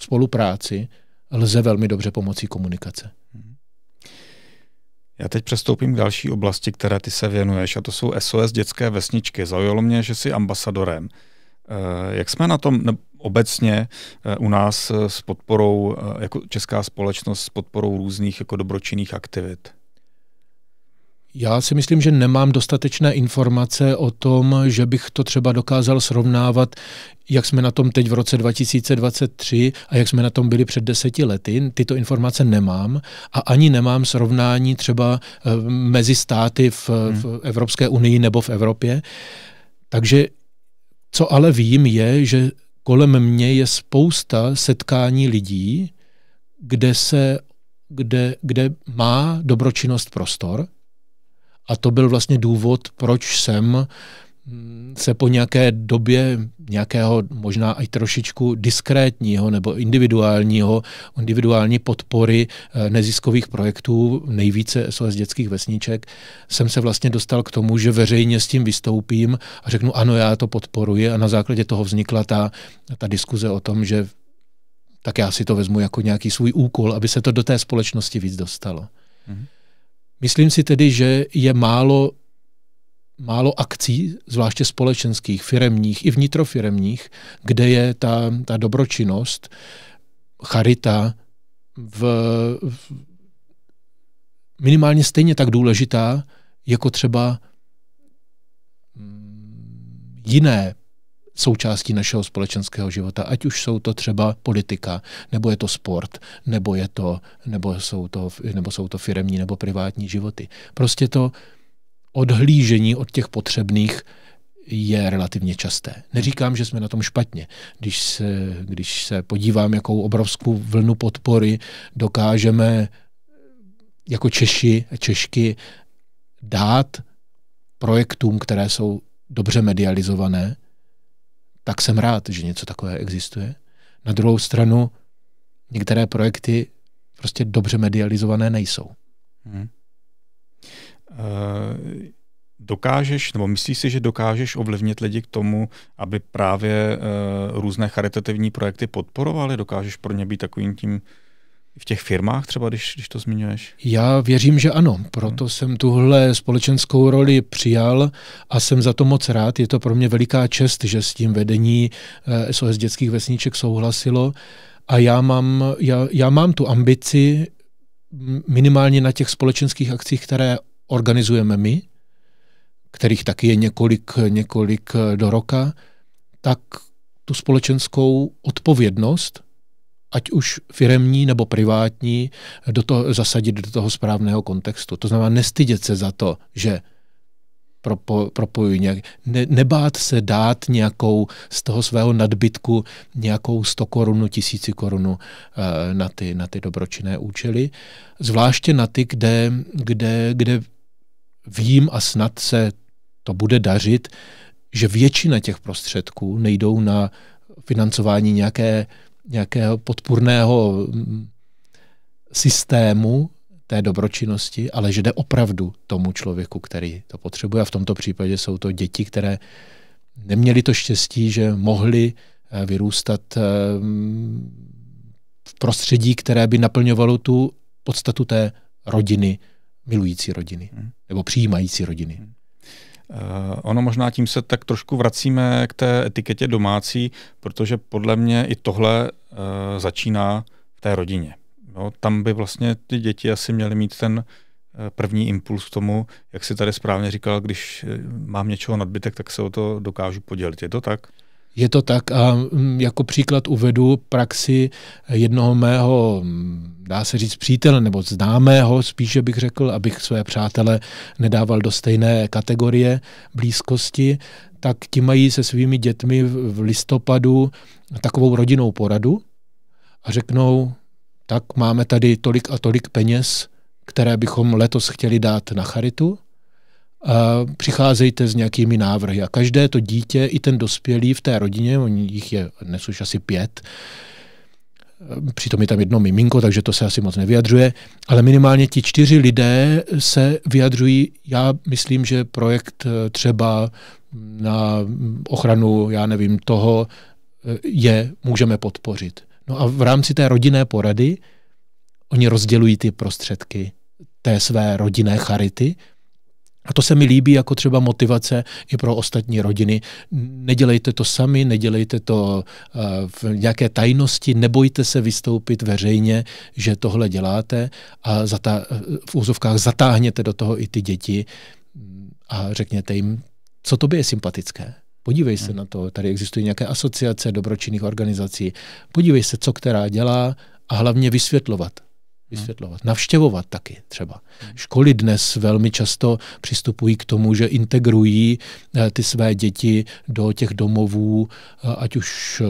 spolupráci, lze velmi dobře pomocí komunikace.
Já teď přestoupím k další oblasti, které ty se věnuješ, a to jsou SOS dětské vesničky. Zaujalo mě, že jsi ambasadorem. Jak jsme na tom, obecně eh, u nás eh, s podporou, eh, jako česká společnost, s podporou různých jako dobročinných aktivit?
Já si myslím, že nemám dostatečné informace o tom, že bych to třeba dokázal srovnávat, jak jsme na tom teď v roce 2023 a jak jsme na tom byli před deseti lety. Tyto informace nemám a ani nemám srovnání třeba mezi státy v, hmm. v Evropské unii nebo v Evropě. Takže co ale vím, je, že kolem mě je spousta setkání lidí, kde, se, kde, kde má dobročinnost prostor. A to byl vlastně důvod, proč jsem se po nějaké době nějakého možná i trošičku diskrétního nebo individuálního, individuální podpory eh, neziskových projektů, nejvíce SOS dětských vesniček, jsem se vlastně dostal k tomu, že veřejně s tím vystoupím a řeknu, ano, já to podporuji a na základě toho vznikla ta, ta diskuze o tom, že tak já si to vezmu jako nějaký svůj úkol, aby se to do té společnosti víc dostalo.
Mm-hmm.
Myslím si tedy, že je málo málo akcí, zvláště společenských, firemních i vnitrofiremních, kde je ta, ta dobročinnost, charita v, v minimálně stejně tak důležitá, jako třeba mm, jiné součástí našeho společenského života, ať už jsou to třeba politika, nebo je to sport, nebo, je to, nebo, jsou, to, nebo jsou to firemní nebo privátní životy. Prostě to odhlížení od těch potřebných je relativně časté. Neříkám, že jsme na tom špatně. Když se, když se podívám, jakou obrovskou vlnu podpory dokážeme jako Češi a Češky dát projektům, které jsou dobře medializované, tak jsem rád, že něco takové existuje. Na druhou stranu, některé projekty prostě dobře medializované nejsou.
Hmm. Eh, dokážeš, nebo myslíš si, že dokážeš ovlivnit lidi k tomu, aby právě eh, různé charitativní projekty podporovali? Dokážeš pro ně být takovým tím v těch firmách třeba, když, když to zmiňuješ?
Já věřím, že ano. Proto hmm. jsem tuhle společenskou roli přijal a jsem za to moc rád. Je to pro mě veliká čest, že s tím vedení SOS eh, dětských vesniček souhlasilo. A já mám, já, já mám tu ambici minimálně na těch společenských akcích, které organizujeme my, kterých taky je několik, několik eh, do roka, tak tu společenskou odpovědnost, ať už firemní nebo privátní, do toho, zasadit do toho správného kontextu. To znamená nestydět se za to, že propo, propojují nějak. Ne, nebát se dát nějakou z toho svého nadbytku nějakou 100 korunu, tisíci korunu eh, na ty, na ty dobročinné účely. Zvláště na ty, kde, kde, kde vím a snad se to bude dařit, že většina těch prostředků nejdou na financování nějaké, nějakého podpůrného mm, systému té dobročinnosti, ale že jde opravdu tomu člověku, který to potřebuje. A v tomto případě jsou to děti, které neměli to štěstí, že mohli eh, vyrůstat eh, v prostředí, které by naplňovalo tu podstatu té rodiny, milující rodiny hmm. nebo
přijímající rodiny. Uh, ono možná tím se tak trošku vracíme k té etiketě domácí, protože podle mě i tohle uh, začíná v té rodině. No, tam by vlastně ty děti asi měly mít ten eh, první impuls k tomu, jak si tady správně říkal, když mám něčeho nadbytek, tak se o to dokážu podělit. Je to tak?
Je to tak a mm, jako příklad uvedu praxi jednoho mého, mm, dá se říct, přítele nebo známého, spíše bych řekl, abych své přátele nedával do stejné kategorie blízkosti, tak ti mají se svými dětmi v listopadu takovou rodinnou poradu a řeknou, tak máme tady tolik a tolik peněz, které bychom letos chtěli dát na charitu a přicházejte s nějakými návrhy. A každé to dítě, i ten dospělý v té rodině, oni jich je dnes už asi pět, přitom je tam jedno miminko, takže to se asi moc nevyjadřuje, ale minimálně ti čtyři lidé se vyjadřují, já myslím, že projekt eh, třeba na ochranu, já nevím, toho eh, je, můžeme podpořit. No a v rámci té rodinné porady oni rozdělují ty prostředky té své rodinné charity, a to se mi líbí jako třeba motivace i pro ostatní rodiny. Nedělejte to sami, nedělejte to eh, v nějaké tajnosti, nebojte se vystoupit veřejně, že tohle děláte a v úzovkách zatáhněte do toho i ty děti a řekněte jim, co tobě je sympatické. Podívej se hmm. na to, tady existují nějaké asociace dobročinných organizací, podívej se, co která dělá a hlavně vysvětlovat vysvětlovat. Navštěvovat taky třeba. Školy dnes velmi často přistupují k tomu, že integrují eh, ty své děti do těch domovů, eh, ať už eh,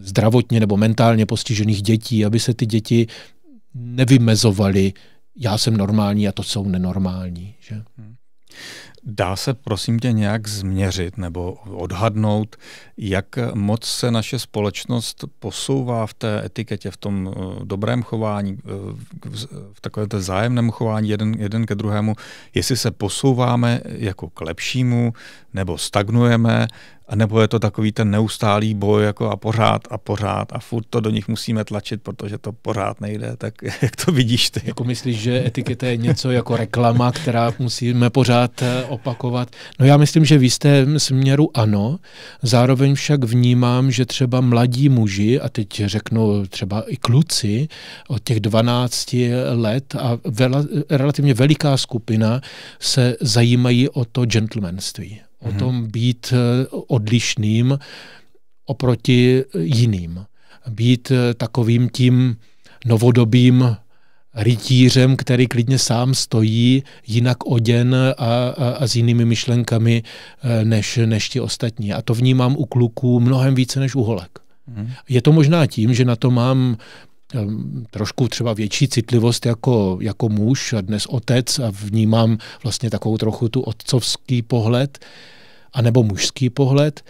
zdravotně nebo mentálně postižených dětí, aby se ty děti nevymezovaly, já jsem normální a to jsou nenormální. Že?
Hmm. Dá se prosím tě nějak změřit nebo odhadnout, jak moc se naše společnost posouvá v té etiketě, v tom eh, dobrém chování, eh, v takovém zájemném chování jeden, jeden ke druhému, jestli se posouváme jako k lepšímu, nebo stagnujeme, a nebo je to takový ten neustálý boj jako a pořád a pořád a furt to do nich musíme tlačit, protože to pořád nejde, tak jak to vidíš ty? Jako myslíš, že
etiketa je něco jako reklama, která musíme pořád eh, opakovat? No já myslím, že v jistém směru ano, zároveň však vnímám, že třeba mladí muži, a teď řeknu třeba i kluci od těch 12 let a vela, relativně veliká skupina se zajímají o to gentlemanství o tom být eh, odlišným oproti jiným. Být eh, takovým tím novodobým rytířem, který klidně sám stojí jinak oděn a, a, a s jinými myšlenkami eh, než, než ti ostatní. A to vnímám u kluků mnohem více než u holek. Hmm. Je to možná tím, že na to mám ehm, trošku třeba větší citlivost jako, jako muž a dnes otec a vnímám vlastně takovou trochu tu otcovský pohled, anebo mužský pohled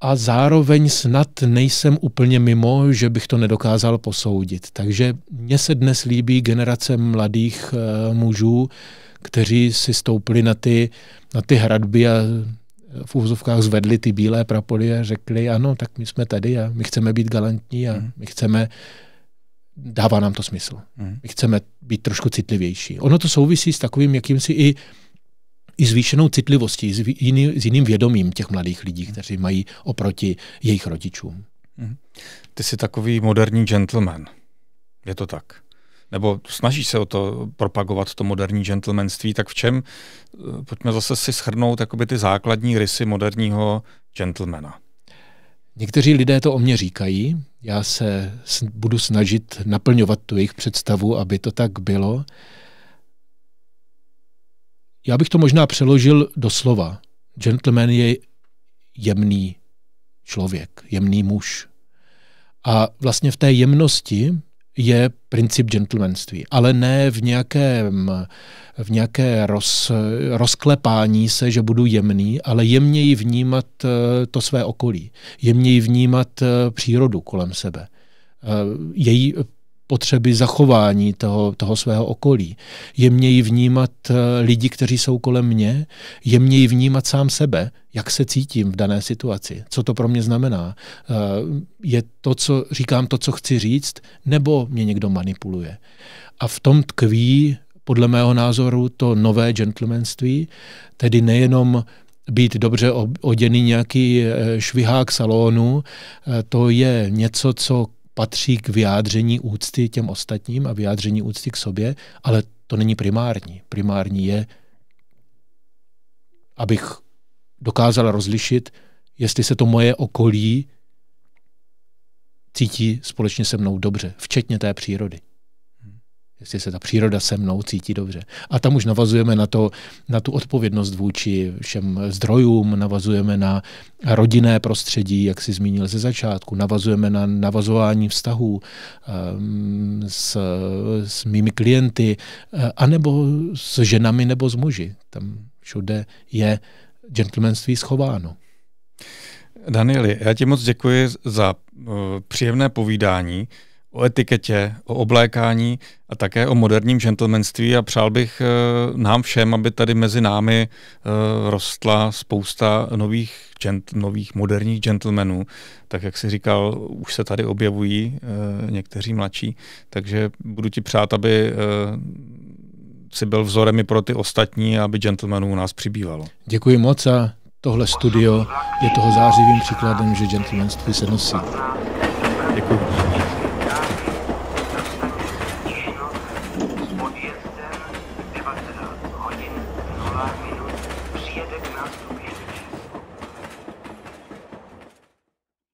a zároveň snad nejsem úplně mimo, že bych to nedokázal posoudit. Takže mně se dnes líbí generace mladých e, mužů, kteří si stoupili na ty, na ty hradby a eh, v úzovkách zvedli ty bílé prapoly a řekli, ano, tak my jsme tady a my chceme být galantní a hmm. my chceme, dává nám to smysl. Hmm. My chceme být trošku citlivější. Ono to souvisí s takovým jakýmsi i i zvýšenou citlivostí, s, jiný, s jiným vědomím těch mladých lidí, kteří mají oproti jejich rodičům. Mhm. Ty jsi takový moderní
gentleman. Je to tak? Nebo snažíš se o to propagovat, to moderní gentlemanství, tak v čem, eh, pojďme zase si shrnout jakoby ty základní rysy moderního gentlemana.
Někteří lidé to o mně říkají, já se budu snažit naplňovat tu jejich představu, aby to tak bylo. Já bych to možná přeložil do slova. Gentleman je jemný člověk, jemný muž. A vlastně v té jemnosti je princip gentlemanství, ale ne v nějakém, v nějaké roz, rozklepání se, že budu jemný, ale jemněji vnímat eh, to své okolí, jemněji vnímat eh, přírodu kolem sebe, eh, její potřeby zachování toho, toho svého okolí. Jemněji vnímat eh, lidi, kteří jsou kolem mě, jemněji vnímat sám sebe, jak se cítím v dané situaci, co to pro mě znamená. Eh, je to, co říkám, to, co chci říct, nebo mě někdo manipuluje. A v tom tkví, podle mého názoru, to nové gentlemanství, tedy nejenom být dobře oděný nějaký eh, švihák salonu, to je něco, co patří k vyjádření úcty těm ostatním a vyjádření úcty k sobě, ale to není primární. Primární je, abych dokázal rozlišit, jestli se to moje okolí cítí společně se mnou dobře, včetně té přírody jestli se ta příroda se mnou cítí dobře. A tam už navazujeme na, to, na tu odpovědnost vůči všem zdrojům, navazujeme na rodinné prostředí, jak si zmínil ze začátku, navazujeme na navazování vztahů um, s, s mými klienty, eh, anebo s ženami nebo s muži. Tam všude je gentlemanství schováno.
Danieli, já ti moc děkuji za uh, příjemné povídání o etiketě, o oblékání a také o moderním gentlemanství a přál bych eh, nám všem, aby tady mezi námi eh, rostla spousta nových, gent, nových moderních gentlemanů. Tak jak si říkal, už se tady objevují eh, někteří mladší, takže budu ti přát, aby si byl vzorem i pro ty ostatní, aby gentlemanů u nás přibývalo.
Děkuji moc a tohle studio je toho zářivým příkladem, že gentlemanství se nosí. Děkuji.